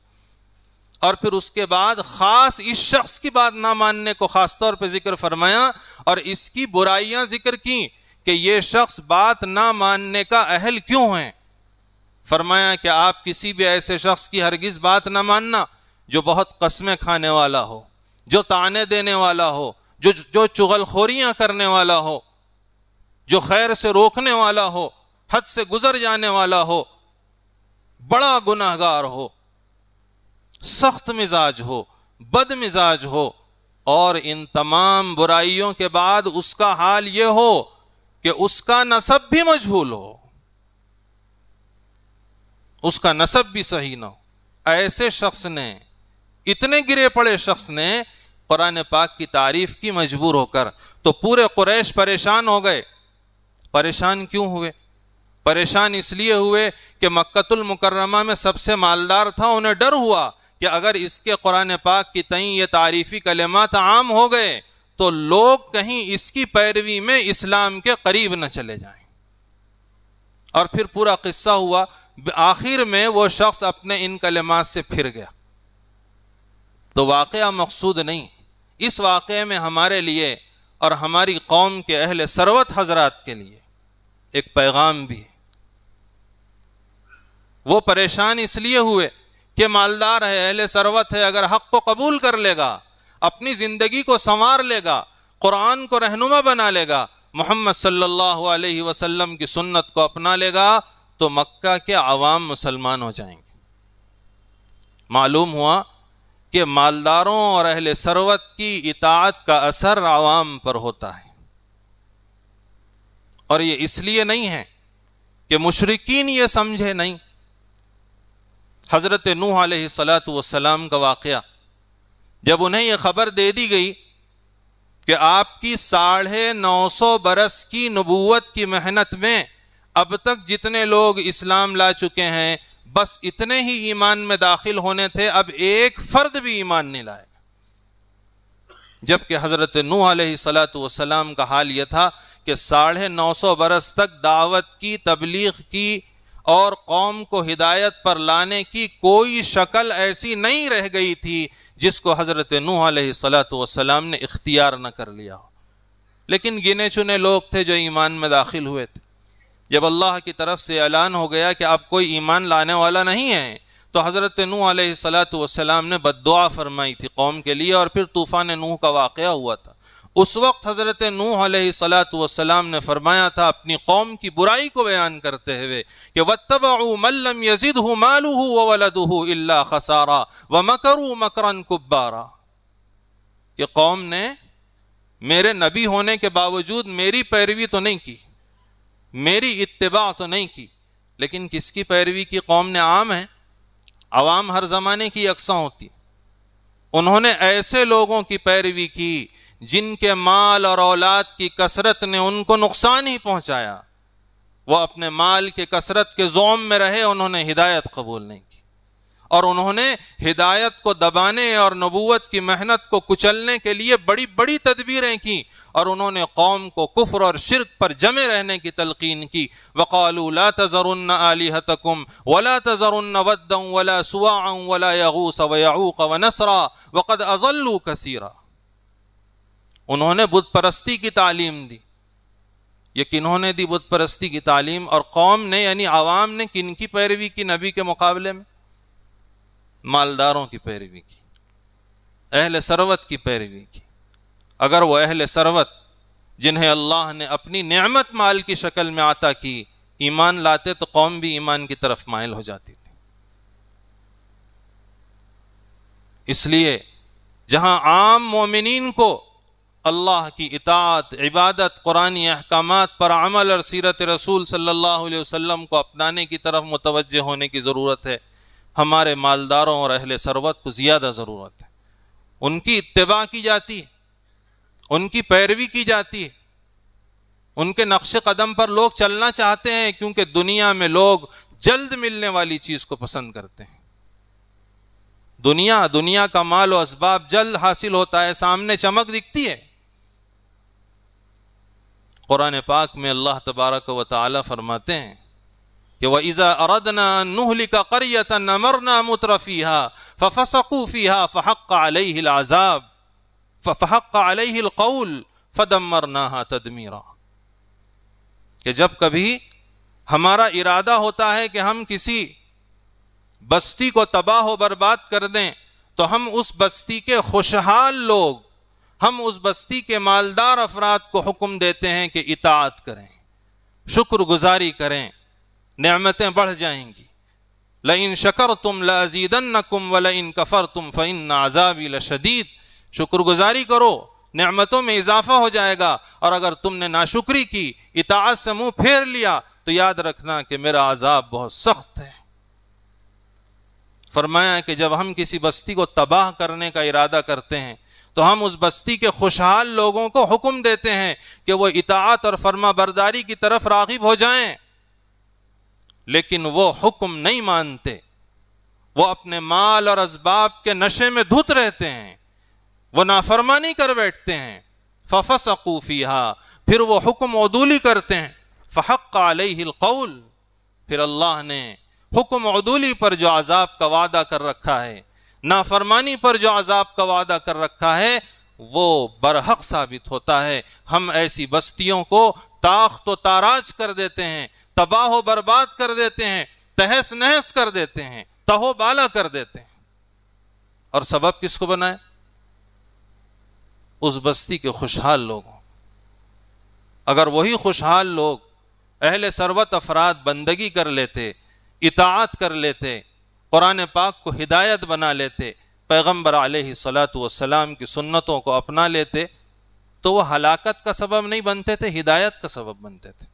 اور پھر اس کے بعد خاص اس شخص کی بات نہ ماننے کو خاص طور پہ ذکر فرمایا اور اس کی برائیاں ذکر کیں کہ یہ شخص بات نہ ماننے کا اہل کیوں ہیں فرمایا کہ آپ کسی بھی ایسے شخص کی ہرگز بات نہ ماننا جو بہت قسمیں کھانے والا ہو جو تانے دینے والا ہو جو جو چغل خوریاں کرنے والا ہو جو خیر سے روکنے والا ہو حد سے گزر جانے والا ہو بڑا گناہ گار ہو سخت مزاج ہو بد مزاج ہو اور ان تمام برائیوں کے بعد اس کا حال یہ ہو کہ اس کا نصب بھی مجھول ہو اس کا نصب بھی صحیح نہ ہو ایسے شخص نے اتنے گرے پڑے شخص نے قرآن پاک کی تعریف کی مجبور ہو کر تو پورے قریش پریشان ہو گئے پریشان کیوں ہوئے پریشان اس لیے ہوئے کہ مکت المکرمہ میں سب سے مالدار تھا انہیں ڈر ہوا کہ اگر اس کے قرآن پاک کی تئیں یہ تعریفی کلمات عام ہو گئے تو لوگ کہیں اس کی پیروی میں اسلام کے قریب نہ چلے جائیں اور پھر پورا قصہ ہوا آخر میں وہ شخص اپنے ان کلمات سے پھر گیا تو واقعہ مقصود نہیں اس واقعے میں ہمارے لیے اور ہماری قوم کے اہل سروت حضرات کے لیے ایک پیغام بھی ہے وہ پریشان اس لیے ہوئے کہ مالدار ہے اہل سروت ہے اگر حق کو قبول کر لے گا اپنی زندگی کو سنوار لے گا قرآن کو رہنما بنا لے گا محمد صلی اللہ علیہ وسلم کی سنت کو اپنا لے گا تو مکہ کے عوام مسلمان ہو جائیں گے معلوم ہوا کہ مالداروں اور اہل سروت کی اطاعت کا اثر عوام پر ہوتا ہے اور یہ اس لیے نہیں ہے کہ مشرقین یہ سمجھے نہیں حضرت نوح علیہ سلاۃ والسلام کا واقعہ جب انہیں یہ خبر دے دی گئی کہ آپ کی ساڑھے نو سو برس کی نبوت کی محنت میں اب تک جتنے لوگ اسلام لا چکے ہیں بس اتنے ہی ایمان میں داخل ہونے تھے اب ایک فرد بھی ایمان نہیں لائے جب کہ حضرت نوح علیہ صلاحت والسلام کا حال یہ تھا کہ ساڑھے نو سو برس تک دعوت کی تبلیغ کی اور قوم کو ہدایت پر لانے کی کوئی شکل ایسی نہیں رہ گئی تھی جس کو حضرت نوح علیہ سلاۃ والسلام نے اختیار نہ کر لیا لیکن گنے چنے لوگ تھے جو ایمان میں داخل ہوئے تھے جب اللہ کی طرف سے اعلان ہو گیا کہ آپ کوئی ایمان لانے والا نہیں ہے تو حضرت نوح علیہ صلاۃ والسلام نے بد دعا فرمائی تھی قوم کے لیے اور پھر طوفان نوح کا واقعہ ہوا تھا اس وقت حضرت نو علیہ صلاۃ والسلام نے فرمایا تھا اپنی قوم کی برائی کو بیان کرتے ہوئے کہ مکر مَكْرًا كُبَّارًا کہ قوم نے میرے نبی ہونے کے باوجود میری پیروی تو نہیں کی میری اتباع تو نہیں کی لیکن کس کی پیروی کی قوم نے عام ہے عوام ہر زمانے کی یکساں ہوتی انہوں نے ایسے لوگوں کی پیروی کی جن کے مال اور اولاد کی کثرت نے ان کو نقصان ہی پہنچایا وہ اپنے مال کے کثرت کے زوم میں رہے انہوں نے ہدایت قبول نہیں کی اور انہوں نے ہدایت کو دبانے اور نبوت کی محنت کو کچلنے کے لیے بڑی بڑی تدبیریں کیں اور انہوں نے قوم کو کفر اور شرک پر جمے رہنے کی تلقین کی وقال الم ولا ویعوق وقت وقد الو کثیرا انہوں نے بت پرستی کی تعلیم دی یہ کنہوں نے دی بت پرستی کی تعلیم اور قوم نے یعنی عوام نے کن کی پیروی کی نبی کے مقابلے میں مالداروں کی پیروی کی اہل ثروت کی پیروی کی اگر وہ اہل ثروت جنہیں اللہ نے اپنی نعمت مال کی شکل میں عطا کی ایمان لاتے تو قوم بھی ایمان کی طرف مائل ہو جاتی تھی اس لیے جہاں عام مومنین کو اللہ کی اطاعت عبادت قرآن احکامات پر عمل اور سیرت رسول صلی اللہ علیہ وسلم کو اپنانے کی طرف متوجہ ہونے کی ضرورت ہے ہمارے مالداروں اور اہل سروت کو زیادہ ضرورت ہے ان کی اتباع کی جاتی ہے ان کی پیروی کی جاتی ہے ان کے نقش قدم پر لوگ چلنا چاہتے ہیں کیونکہ دنیا میں لوگ جلد ملنے والی چیز کو پسند کرتے ہیں دنیا دنیا کا مال و اسباب جلد حاصل ہوتا ہے سامنے چمک دکھتی ہے قرآن پاک میں اللہ تبارک و تعالی فرماتے ہیں وہ عزا اردنا نہلی کا کریت نمرنا مرنا مترفی ہا فقوفی ہا فحق کا علی الزاب فحق کا علیہ القول فدم مرنا کہ جب کبھی ہمارا ارادہ ہوتا ہے کہ ہم کسی بستی کو تباہ و برباد کر دیں تو ہم اس بستی کے خوشحال لوگ ہم اس بستی کے مالدار افراد کو حکم دیتے ہیں کہ اطاعت کریں شکر گزاری کریں نعمتیں بڑھ جائیں گی لین شکر تم لذیذ تم فَإِنَّ عَذَابِ لدید شکر گزاری کرو نعمتوں میں اضافہ ہو جائے گا اور اگر تم نے ناشکری کی اطاعت سے منہ پھیر لیا تو یاد رکھنا کہ میرا عذاب بہت سخت ہے فرمایا کہ جب ہم کسی بستی کو تباہ کرنے کا ارادہ کرتے ہیں تو ہم اس بستی کے خوشحال لوگوں کو حکم دیتے ہیں کہ وہ اطاعت اور فرما برداری کی طرف راغب ہو جائیں لیکن وہ حکم نہیں مانتے وہ اپنے مال اور اسباب کے نشے میں دھت رہتے ہیں وہ نافرمانی کر بیٹھتے ہیں ففس قوفیہ پھر وہ حکم عدولی کرتے ہیں فحق علیہ القول پھر اللہ نے حکم عدولی پر جو عذاب کا وعدہ کر رکھا ہے نافرمانی پر جو عذاب کا وعدہ کر رکھا ہے وہ برحق ثابت ہوتا ہے ہم ایسی بستیوں کو تاخت و تاراج کر دیتے ہیں تباہ و برباد کر دیتے ہیں تہس نہس کر دیتے ہیں تہو بالا کر دیتے ہیں اور سبب کس کو بنائے اس بستی کے خوشحال لوگوں اگر وہی خوشحال لوگ اہل سروت افراد بندگی کر لیتے اطاعت کر لیتے قرآن پاک کو ہدایت بنا لیتے پیغمبر علیہ صلاۃ وسلام کی سنتوں کو اپنا لیتے تو وہ ہلاکت کا سبب نہیں بنتے تھے ہدایت کا سبب بنتے تھے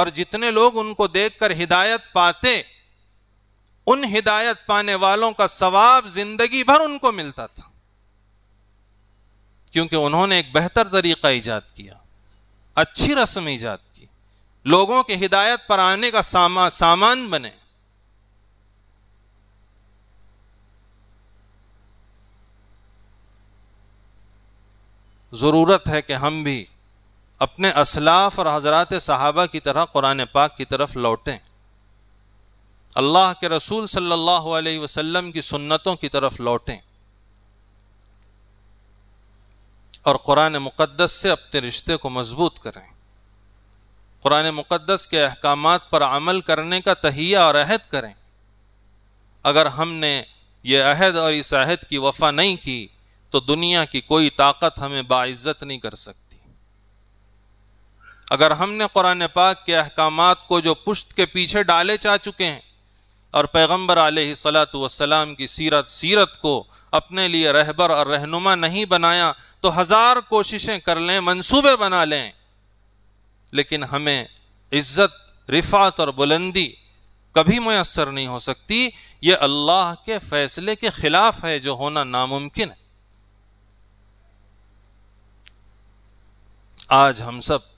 اور جتنے لوگ ان کو دیکھ کر ہدایت پاتے ان ہدایت پانے والوں کا ثواب زندگی بھر ان کو ملتا تھا کیونکہ انہوں نے ایک بہتر طریقہ ایجاد کیا اچھی رسم ایجاد کی لوگوں کے ہدایت پر آنے کا سامان سامان بنے ضرورت ہے کہ ہم بھی اپنے اسلاف اور حضرات صحابہ کی طرح قرآن پاک کی طرف لوٹیں اللہ کے رسول صلی اللہ علیہ وسلم کی سنتوں کی طرف لوٹیں اور قرآن مقدس سے اپنے رشتے کو مضبوط کریں قرآن مقدس کے احکامات پر عمل کرنے کا تہیہ اور عہد کریں اگر ہم نے یہ عہد اور اس عہد کی وفا نہیں کی تو دنیا کی کوئی طاقت ہمیں باعزت نہیں کر سکتی اگر ہم نے قرآن پاک کے احکامات کو جو پشت کے پیچھے ڈالے جا چکے ہیں اور پیغمبر علیہ صلاۃ والسلام کی سیرت سیرت کو اپنے لیے رہبر اور رہنما نہیں بنایا تو ہزار کوششیں کر لیں منصوبے بنا لیں لیکن ہمیں عزت رفعت اور بلندی کبھی میسر نہیں ہو سکتی یہ اللہ کے فیصلے کے خلاف ہے جو ہونا ناممکن ہے آج ہم سب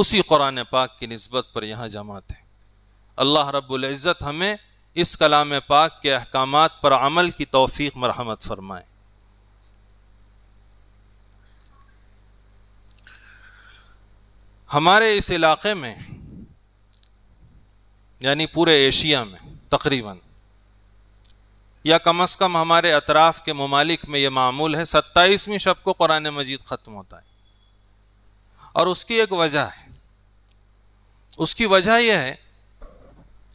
اسی قرآن پاک کی نسبت پر یہاں جمع تھے اللہ رب العزت ہمیں اس کلام پاک کے احکامات پر عمل کی توفیق مرحمت فرمائیں ہمارے اس علاقے میں یعنی پورے ایشیا میں تقریباً یا کم از کم ہمارے اطراف کے ممالک میں یہ معمول ہے ستائیسویں شب کو قرآن مجید ختم ہوتا ہے اور اس کی ایک وجہ ہے اس کی وجہ یہ ہے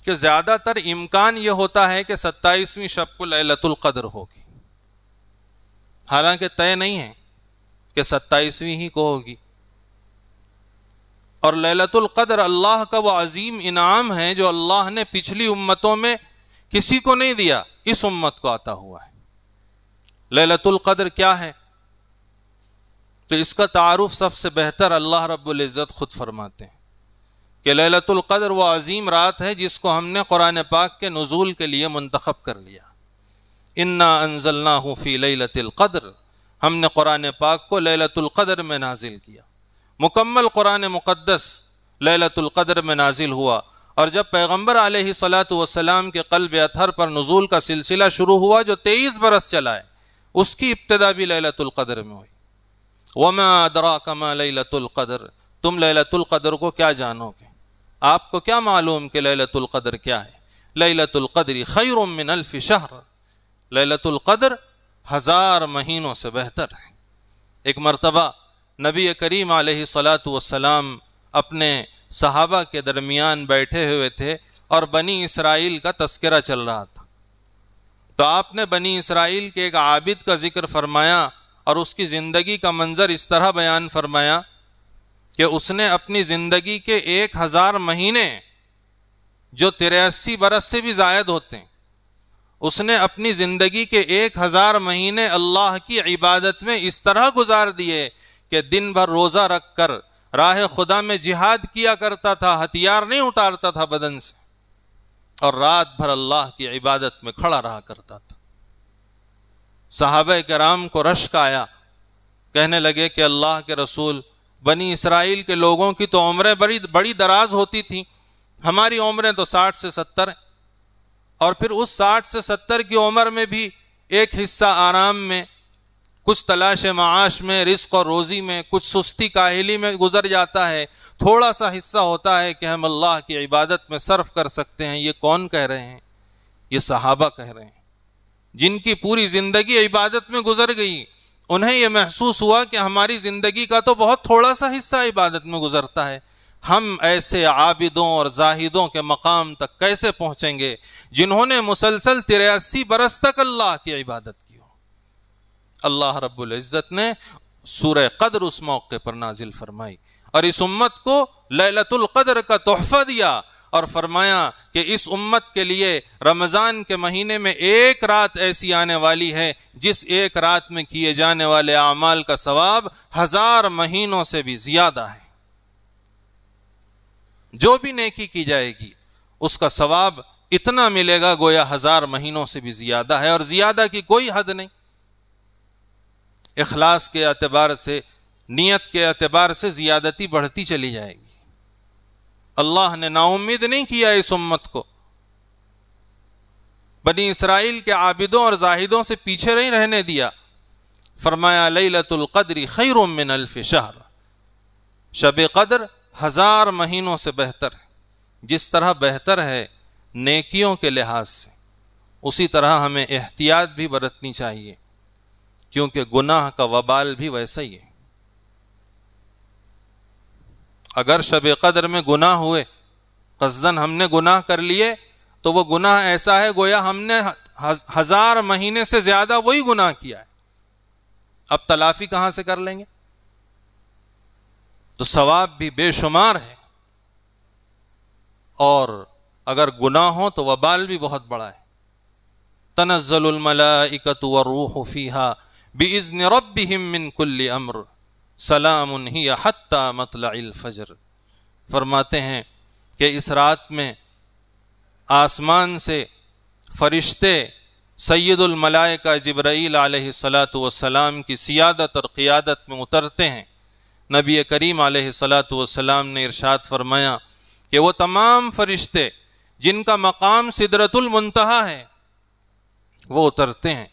کہ زیادہ تر امکان یہ ہوتا ہے کہ ستائیسویں شب کو للت القدر ہوگی حالانکہ طے نہیں ہے کہ ستائیسویں ہی کو ہوگی اور للت القدر اللہ کا وہ عظیم انعام ہے جو اللہ نے پچھلی امتوں میں کسی کو نہیں دیا اس امت کو آتا ہوا ہے للت القدر کیا ہے تو اس کا تعارف سب سے بہتر اللہ رب العزت خود فرماتے ہیں کہ للت القدر وہ عظیم رات ہے جس کو ہم نے قرآن پاک کے نزول کے لیے منتخب کر لیا انا انزلاں فی للت القدر ہم نے قرآن پاک کو للت القدر میں نازل کیا مکمل قرآن مقدس للت القدر میں نازل ہوا اور جب پیغمبر علیہ صلاۃ وسلام کے قلب اتھر پر نزول کا سلسلہ شروع ہوا جو تیئیس برس چلائے اس کی ابتدا بھی للت القدر میں ہوئی وما ادرا للت القدر تم للت القدر کو کیا جانو گے آپ کو کیا معلوم کہ للت القدر کیا ہے للت خیر من الف شہر لیلت القدر ہزار مہینوں سے بہتر ہے ایک مرتبہ نبی کریم علیہ صلاۃ والسلام اپنے صحابہ کے درمیان بیٹھے ہوئے تھے اور بنی اسرائیل کا تذکرہ چل رہا تھا تو آپ نے بنی اسرائیل کے ایک عابد کا ذکر فرمایا اور اس کی زندگی کا منظر اس طرح بیان فرمایا کہ اس نے اپنی زندگی کے ایک ہزار مہینے جو تریاسی برس سے بھی زائد ہوتے ہیں اس نے اپنی زندگی کے ایک ہزار مہینے اللہ کی عبادت میں اس طرح گزار دیے کہ دن بھر روزہ رکھ کر راہ خدا میں جہاد کیا کرتا تھا ہتھیار نہیں اتارتا تھا بدن سے اور رات بھر اللہ کی عبادت میں کھڑا رہا کرتا تھا صحابہ کرام کو رشک آیا کہنے لگے کہ اللہ کے رسول بنی اسرائیل کے لوگوں کی تو عمریں بڑی بڑی دراز ہوتی تھیں ہماری عمریں تو ساٹھ سے ستر اور پھر اس ساٹھ سے ستر کی عمر میں بھی ایک حصہ آرام میں کچھ تلاش معاش میں رزق اور روزی میں کچھ سستی کاہلی میں گزر جاتا ہے تھوڑا سا حصہ ہوتا ہے کہ ہم اللہ کی عبادت میں صرف کر سکتے ہیں یہ کون کہہ رہے ہیں یہ صحابہ کہہ رہے ہیں جن کی پوری زندگی عبادت میں گزر گئی انہیں یہ محسوس ہوا کہ ہماری زندگی کا تو بہت تھوڑا سا حصہ عبادت میں گزرتا ہے ہم ایسے عابدوں اور زاہدوں کے مقام تک کیسے پہنچیں گے جنہوں نے مسلسل تریاسی برس تک اللہ کی عبادت کی ہو اللہ رب العزت نے سورہ قدر اس موقع پر نازل فرمائی اور اس امت کو للت القدر کا تحفہ دیا اور فرمایا کہ اس امت کے لیے رمضان کے مہینے میں ایک رات ایسی آنے والی ہے جس ایک رات میں کیے جانے والے اعمال کا ثواب ہزار مہینوں سے بھی زیادہ ہے جو بھی نیکی کی جائے گی اس کا ثواب اتنا ملے گا گویا ہزار مہینوں سے بھی زیادہ ہے اور زیادہ کی کوئی حد نہیں اخلاص کے اعتبار سے نیت کے اعتبار سے زیادتی بڑھتی چلی جائے گی اللہ نے امید نہیں کیا اس امت کو بنی اسرائیل کے عابدوں اور زاہدوں سے پیچھے نہیں رہنے دیا فرمایا القدر القدری من الف شہر شب قدر ہزار مہینوں سے بہتر ہے جس طرح بہتر ہے نیکیوں کے لحاظ سے اسی طرح ہمیں احتیاط بھی برتنی چاہیے کیونکہ گناہ کا وبال بھی ویسا ہی ہے اگر شب قدر میں گناہ ہوئے قصدن ہم نے گناہ کر لیے تو وہ گناہ ایسا ہے گویا ہم نے ہزار مہینے سے زیادہ وہی گناہ کیا ہے اب تلافی کہاں سے کر لیں گے تو ثواب بھی بے شمار ہے اور اگر گناہ ہو تو وبال بھی بہت بڑا ہے تنزل الملائکت والروح فیہا روح رَبِّهِمْ مِنْ كُلِّ أَمْرُ امر سلام ہی حتی مطلع الفجر فرماتے ہیں کہ اس رات میں آسمان سے فرشتے سید الملائکہ جبرائیل علیہ صلاۃ والسلام کی سیادت اور قیادت میں اترتے ہیں نبی کریم علیہ صلاۃ والسلام نے ارشاد فرمایا کہ وہ تمام فرشتے جن کا مقام سدرت المنتہا ہے وہ اترتے ہیں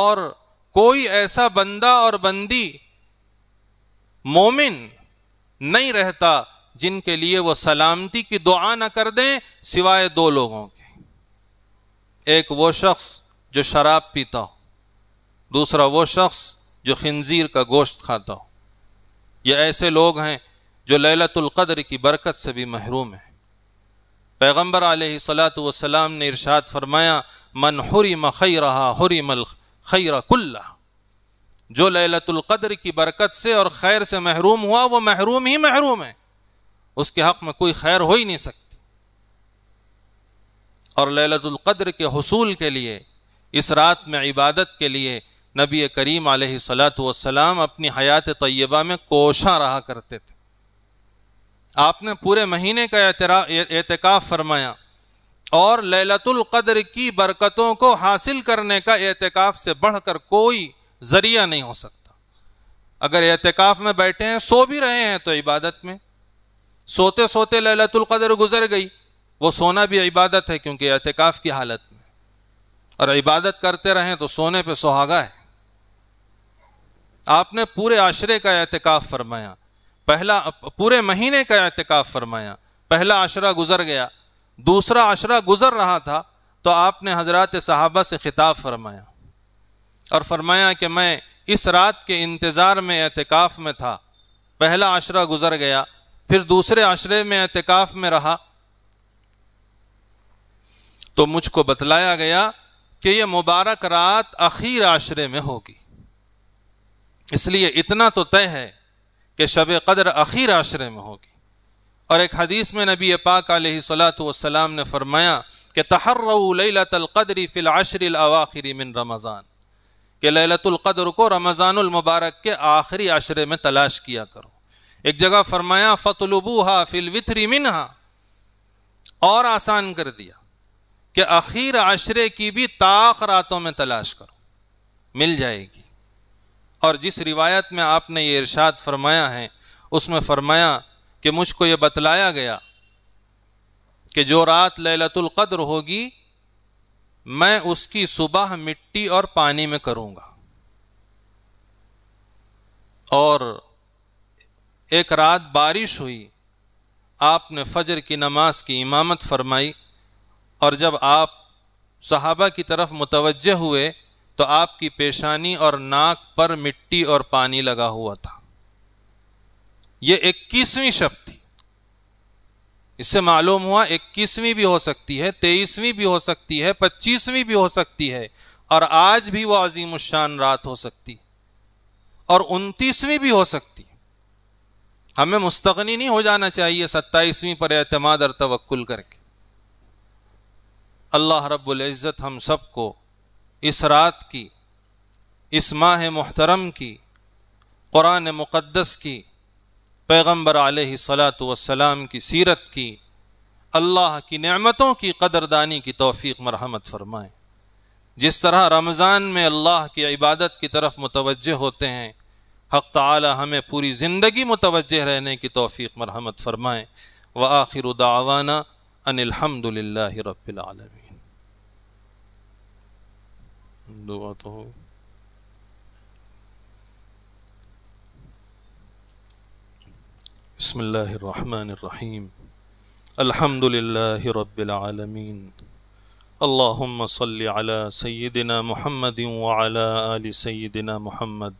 اور کوئی ایسا بندہ اور بندی مومن نہیں رہتا جن کے لیے وہ سلامتی کی دعا نہ کر دیں سوائے دو لوگوں کے ایک وہ شخص جو شراب پیتا ہو دوسرا وہ شخص جو خنزیر کا گوشت کھاتا ہو یہ ایسے لوگ ہیں جو للت القدر کی برکت سے بھی محروم ہیں پیغمبر علیہ صلاۃ وسلام نے ارشاد فرمایا من ہری مخی رہا ہری ملخ خیرہ کلّہ جو للت القدر کی برکت سے اور خیر سے محروم ہوا وہ محروم ہی محروم ہے اس کے حق میں کوئی خیر ہو ہی نہیں سکتی اور للت القدر کے حصول کے لیے اس رات میں عبادت کے لیے نبی کریم علیہ صلاۃ والسلام اپنی حیات طیبہ میں کوشاں رہا کرتے تھے آپ نے پورے مہینے کا اعتکاف فرمایا اور للت القدر کی برکتوں کو حاصل کرنے کا اعتکاف سے بڑھ کر کوئی ذریعہ نہیں ہو سکتا اگر اعتکاف میں بیٹھے ہیں سو بھی رہے ہیں تو عبادت میں سوتے سوتے للت القدر گزر گئی وہ سونا بھی عبادت ہے کیونکہ اعتکاف کی حالت میں اور عبادت کرتے رہیں تو سونے پہ سہاگا ہے آپ نے پورے عشرے کا اعتکاف فرمایا پہلا پورے مہینے کا اعتکاف فرمایا پہلا عشرہ گزر گیا دوسرا عشرہ گزر رہا تھا تو آپ نے حضرات صحابہ سے خطاب فرمایا اور فرمایا کہ میں اس رات کے انتظار میں اعتکاف میں تھا پہلا عشرہ گزر گیا پھر دوسرے عشرے میں اعتکاف میں رہا تو مجھ کو بتلایا گیا کہ یہ مبارک رات اخیر عشرے میں ہوگی اس لیے اتنا تو طے ہے کہ شب قدر اخیر عشرے میں ہوگی اور ایک حدیث میں نبی پاک علیہ صلاۃ وسلام نے فرمایا کہ تحرۃۃ القدری العشر الواخری من رمضان کہ للت القدر کو رمضان المبارک کے آخری عشرے میں تلاش کیا کرو ایک جگہ فرمایا فت البو ہا فلوتھ اور آسان کر دیا کہ اخیر عشرے کی بھی طاق راتوں میں تلاش کرو مل جائے گی اور جس روایت میں آپ نے یہ ارشاد فرمایا ہے اس میں فرمایا کہ مجھ کو یہ بتلایا گیا کہ جو رات للت القدر ہوگی میں اس کی صبح مٹی اور پانی میں کروں گا اور ایک رات بارش ہوئی آپ نے فجر کی نماز کی امامت فرمائی اور جب آپ صحابہ کی طرف متوجہ ہوئے تو آپ کی پیشانی اور ناک پر مٹی اور پانی لگا ہوا تھا یہ اکیسویں شب اس سے معلوم ہوا اکیسویں بھی ہو سکتی ہے تیئیسویں بھی ہو سکتی ہے پچیسویں بھی ہو سکتی ہے اور آج بھی وہ عظیم الشان رات ہو سکتی اور انتیسویں بھی ہو سکتی ہمیں مستغنی نہیں ہو جانا چاہیے ستائیسویں پر اعتماد اور توکل کر کے اللہ رب العزت ہم سب کو اس رات کی اس ماہ محترم کی قرآن مقدس کی پیغمبر علیہ صلاۃ وسلام کی سیرت کی اللہ کی نعمتوں کی قدردانی کی توفیق مرحمت فرمائیں جس طرح رمضان میں اللہ کی عبادت کی طرف متوجہ ہوتے ہیں حق تعالی ہمیں پوری زندگی متوجہ رہنے کی توفیق مرحمت فرمائیں آخر دعوانا ان الحمد للہ رب العالمین دعا تو بسم الله الرحمن الرحيم الحمد لله رب العالمين اللهم صل على سيدنا محمد وعلى آل سيدنا محمد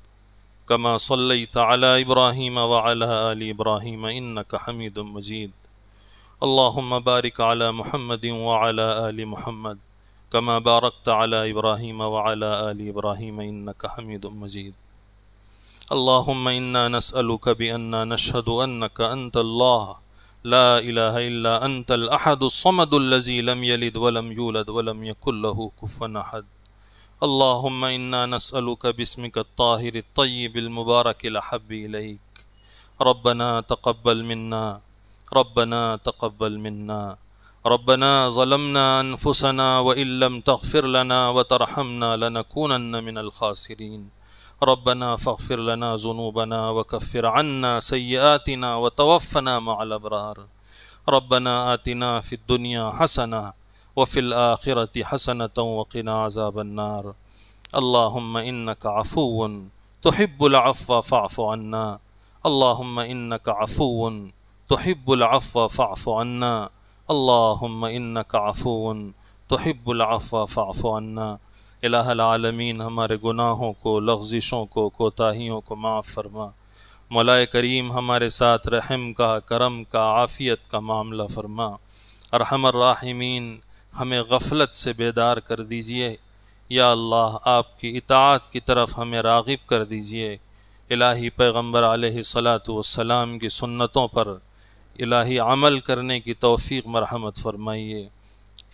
كما صليت على إبراهيم وعلى آل إبراهيم إنك حميد مجيد اللهم بارك على محمد وعلى آل محمد كما باركت على إبراهيم وعلى آل إبراهيم إنك حميد مجيد اللهم إنا نسألك بأننا نشهد أنك أنت الله لا إله إلا أنت الأحد الصمد الذي لم يلد ولم يولد ولم يكن له كفوا أحد اللهم إنا نسألك باسمك الطاهر الطيب المبارك الأحب إليك ربنا تقبل منا ربنا تقبل منا ربنا ظلمنا أنفسنا وإن لم تغفر لنا وترحمنا لنكونن من الخاسرين ربنا فاغفر لنا ذنوبنا وكفر عنا سيئاتنا وتوفنا مع الأبرار ربنا آتنا في الدنيا حسنة وفي الآخرة حسنة وقنا عذاب النار اللهم إنك عفو تحب العفو فاعف عنا اللهم إنك عفو تحب العفو فاعف عنا اللهم إنك عفو تحب العفو فاعف عنا الہ العالمین ہمارے گناہوں کو لغزشوں کو کوتاہیوں کو معاف فرما مولا کریم ہمارے ساتھ رحم کا کرم کا عافیت کا معاملہ فرما ارحم الراحمین ہمیں غفلت سے بیدار کر دیجیے یا اللہ آپ کی اطاعت کی طرف ہمیں راغب کر دیجیے الہی پیغمبر علیہ صلاۃ والسلام کی سنتوں پر الہی عمل کرنے کی توفیق مرحمت فرمائیے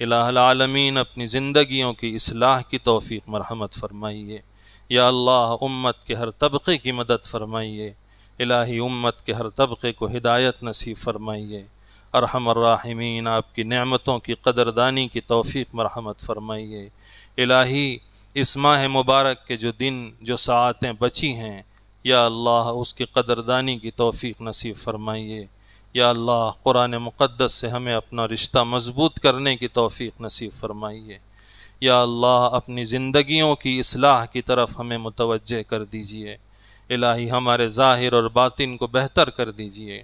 الہ العالمین اپنی زندگیوں کی اصلاح کی توفیق مرحمت فرمائیے یا اللہ امت کے ہر طبقے کی مدد فرمائیے الہی امت کے ہر طبقے کو ہدایت نصیب فرمائیے ارحم الراحمین آپ کی نعمتوں کی قدردانی کی توفیق مرحمت فرمائیے الہی اس ماہ مبارک کے جو دن جو ساعتیں بچی ہیں یا اللہ اس کی قدردانی کی توفیق نصیب فرمائیے یا اللہ قرآن مقدس سے ہمیں اپنا رشتہ مضبوط کرنے کی توفیق نصیب فرمائیے یا اللہ اپنی زندگیوں کی اصلاح کی طرف ہمیں متوجہ کر دیجیے الہی ہمارے ظاہر اور باطن کو بہتر کر دیجیے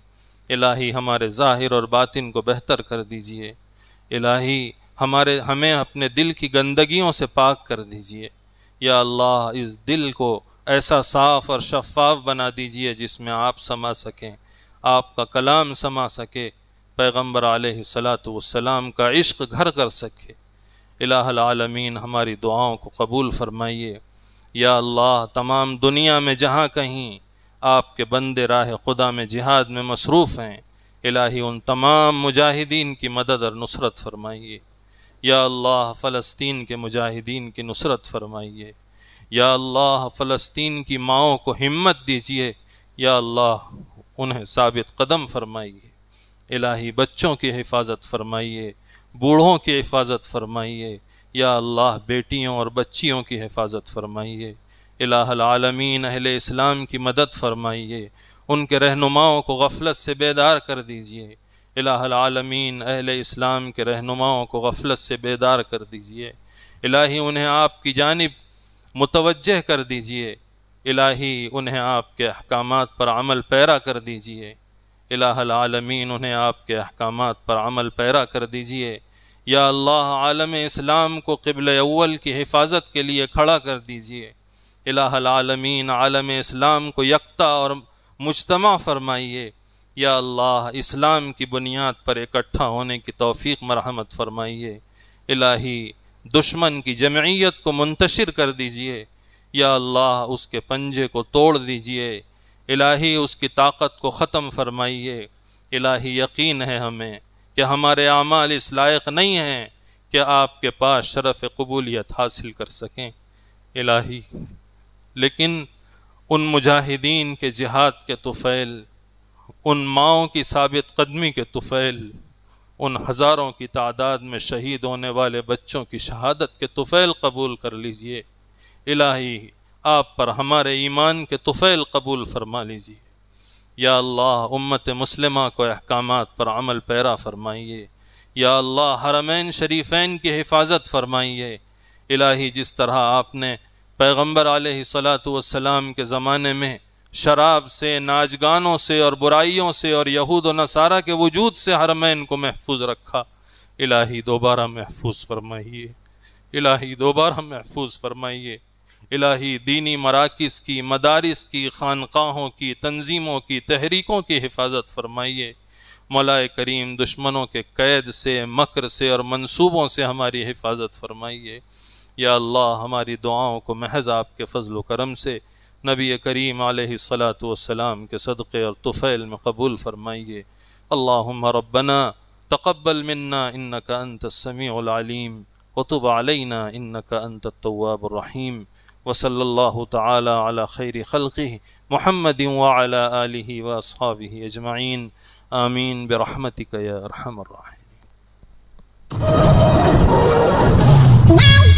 الہی ہمارے ظاہر اور باطن کو بہتر کر دیجیے الہی ہمارے ہمیں اپنے دل کی گندگیوں سے پاک کر دیجیے یا اللہ اس دل کو ایسا صاف اور شفاف بنا دیجیے جس میں آپ سما سکیں آپ کا کلام سما سکے پیغمبر علیہ صلاۃ وسلام کا عشق گھر کر سکے الہ العالمین ہماری دعاؤں کو قبول فرمائیے یا اللہ تمام دنیا میں جہاں کہیں آپ کے بند راہ خدا میں جہاد میں مصروف ہیں الہی ان تمام مجاہدین کی مدد اور نصرت فرمائیے یا اللہ فلسطین کے مجاہدین کی نصرت فرمائیے یا اللہ فلسطین کی ماؤں کو ہمت دیجیے یا اللہ انہیں ثابت قدم فرمائیے الہی بچوں کی حفاظت فرمائیے بوڑھوں کی حفاظت فرمائیے یا اللہ بیٹیوں اور بچیوں کی حفاظت فرمائیے الہ العالمین اہل اسلام کی مدد فرمائیے ان کے رہنماؤں کو غفلت سے بیدار کر دیجیے الہ العالمین اہل اسلام کے رہنماؤں کو غفلت سے بیدار کر دیجیے الہی انہیں آپ کی جانب متوجہ کر دیجیے الہی انہیں آپ کے احکامات پر عمل پیرا کر دیجئے الہ العالمین انہیں آپ کے احکامات پر عمل پیرا کر دیجئے یا اللہ عالم اسلام کو قبل اول کی حفاظت کے لیے کھڑا کر دیجئے الہ العالمین عالم اسلام کو یکتا اور مجتمع فرمائیے یا اللہ اسلام کی بنیاد پر اکٹھا ہونے کی توفیق مرحمت فرمائیے الہی دشمن کی جمعیت کو منتشر کر دیجئے یا اللہ اس کے پنجے کو توڑ دیجئے الہی اس کی طاقت کو ختم فرمائیے الہی یقین ہے ہمیں کہ ہمارے اعمال اس لائق نہیں ہیں کہ آپ کے پاس شرف قبولیت حاصل کر سکیں الہی لیکن ان مجاہدین کے جہاد کے طفیل ان ماؤں کی ثابت قدمی کے طفیل ان ہزاروں کی تعداد میں شہید ہونے والے بچوں کی شہادت کے طفیل قبول کر لیجئے الہی آپ پر ہمارے ایمان کے طفیل قبول فرما لیجیے یا اللہ امت مسلمہ کو احکامات پر عمل پیرا فرمائیے یا اللہ حرمین شریفین کی حفاظت فرمائیے الہی جس طرح آپ نے پیغمبر علیہ صلاۃ وسلام کے زمانے میں شراب سے ناچگانوں سے اور برائیوں سے اور یہود و نصارہ کے وجود سے حرمین کو محفوظ رکھا الہی دوبارہ محفوظ فرمائیے الہی دوبارہ محفوظ فرمائیے الہی دینی مراکز کی مدارس کی خانقاہوں کی تنظیموں کی تحریکوں کی حفاظت فرمائیے مولا کریم دشمنوں کے قید سے مکر سے اور منصوبوں سے ہماری حفاظت فرمائیے یا اللہ ہماری دعاؤں کو محض آپ کے فضل و کرم سے نبی کریم علیہ صلاۃ وسلام کے صدقے اور طفیل میں قبول فرمائیے اللہ ربنا تقبل منا انکا انت السمیع العلیم قطب علینا انکا انت التواب الرحیم وصلى الله تعالى على خير خلقه محمد وعلى آله وأصحابه أجمعين آمين برحمتك يا أرحم الراحمين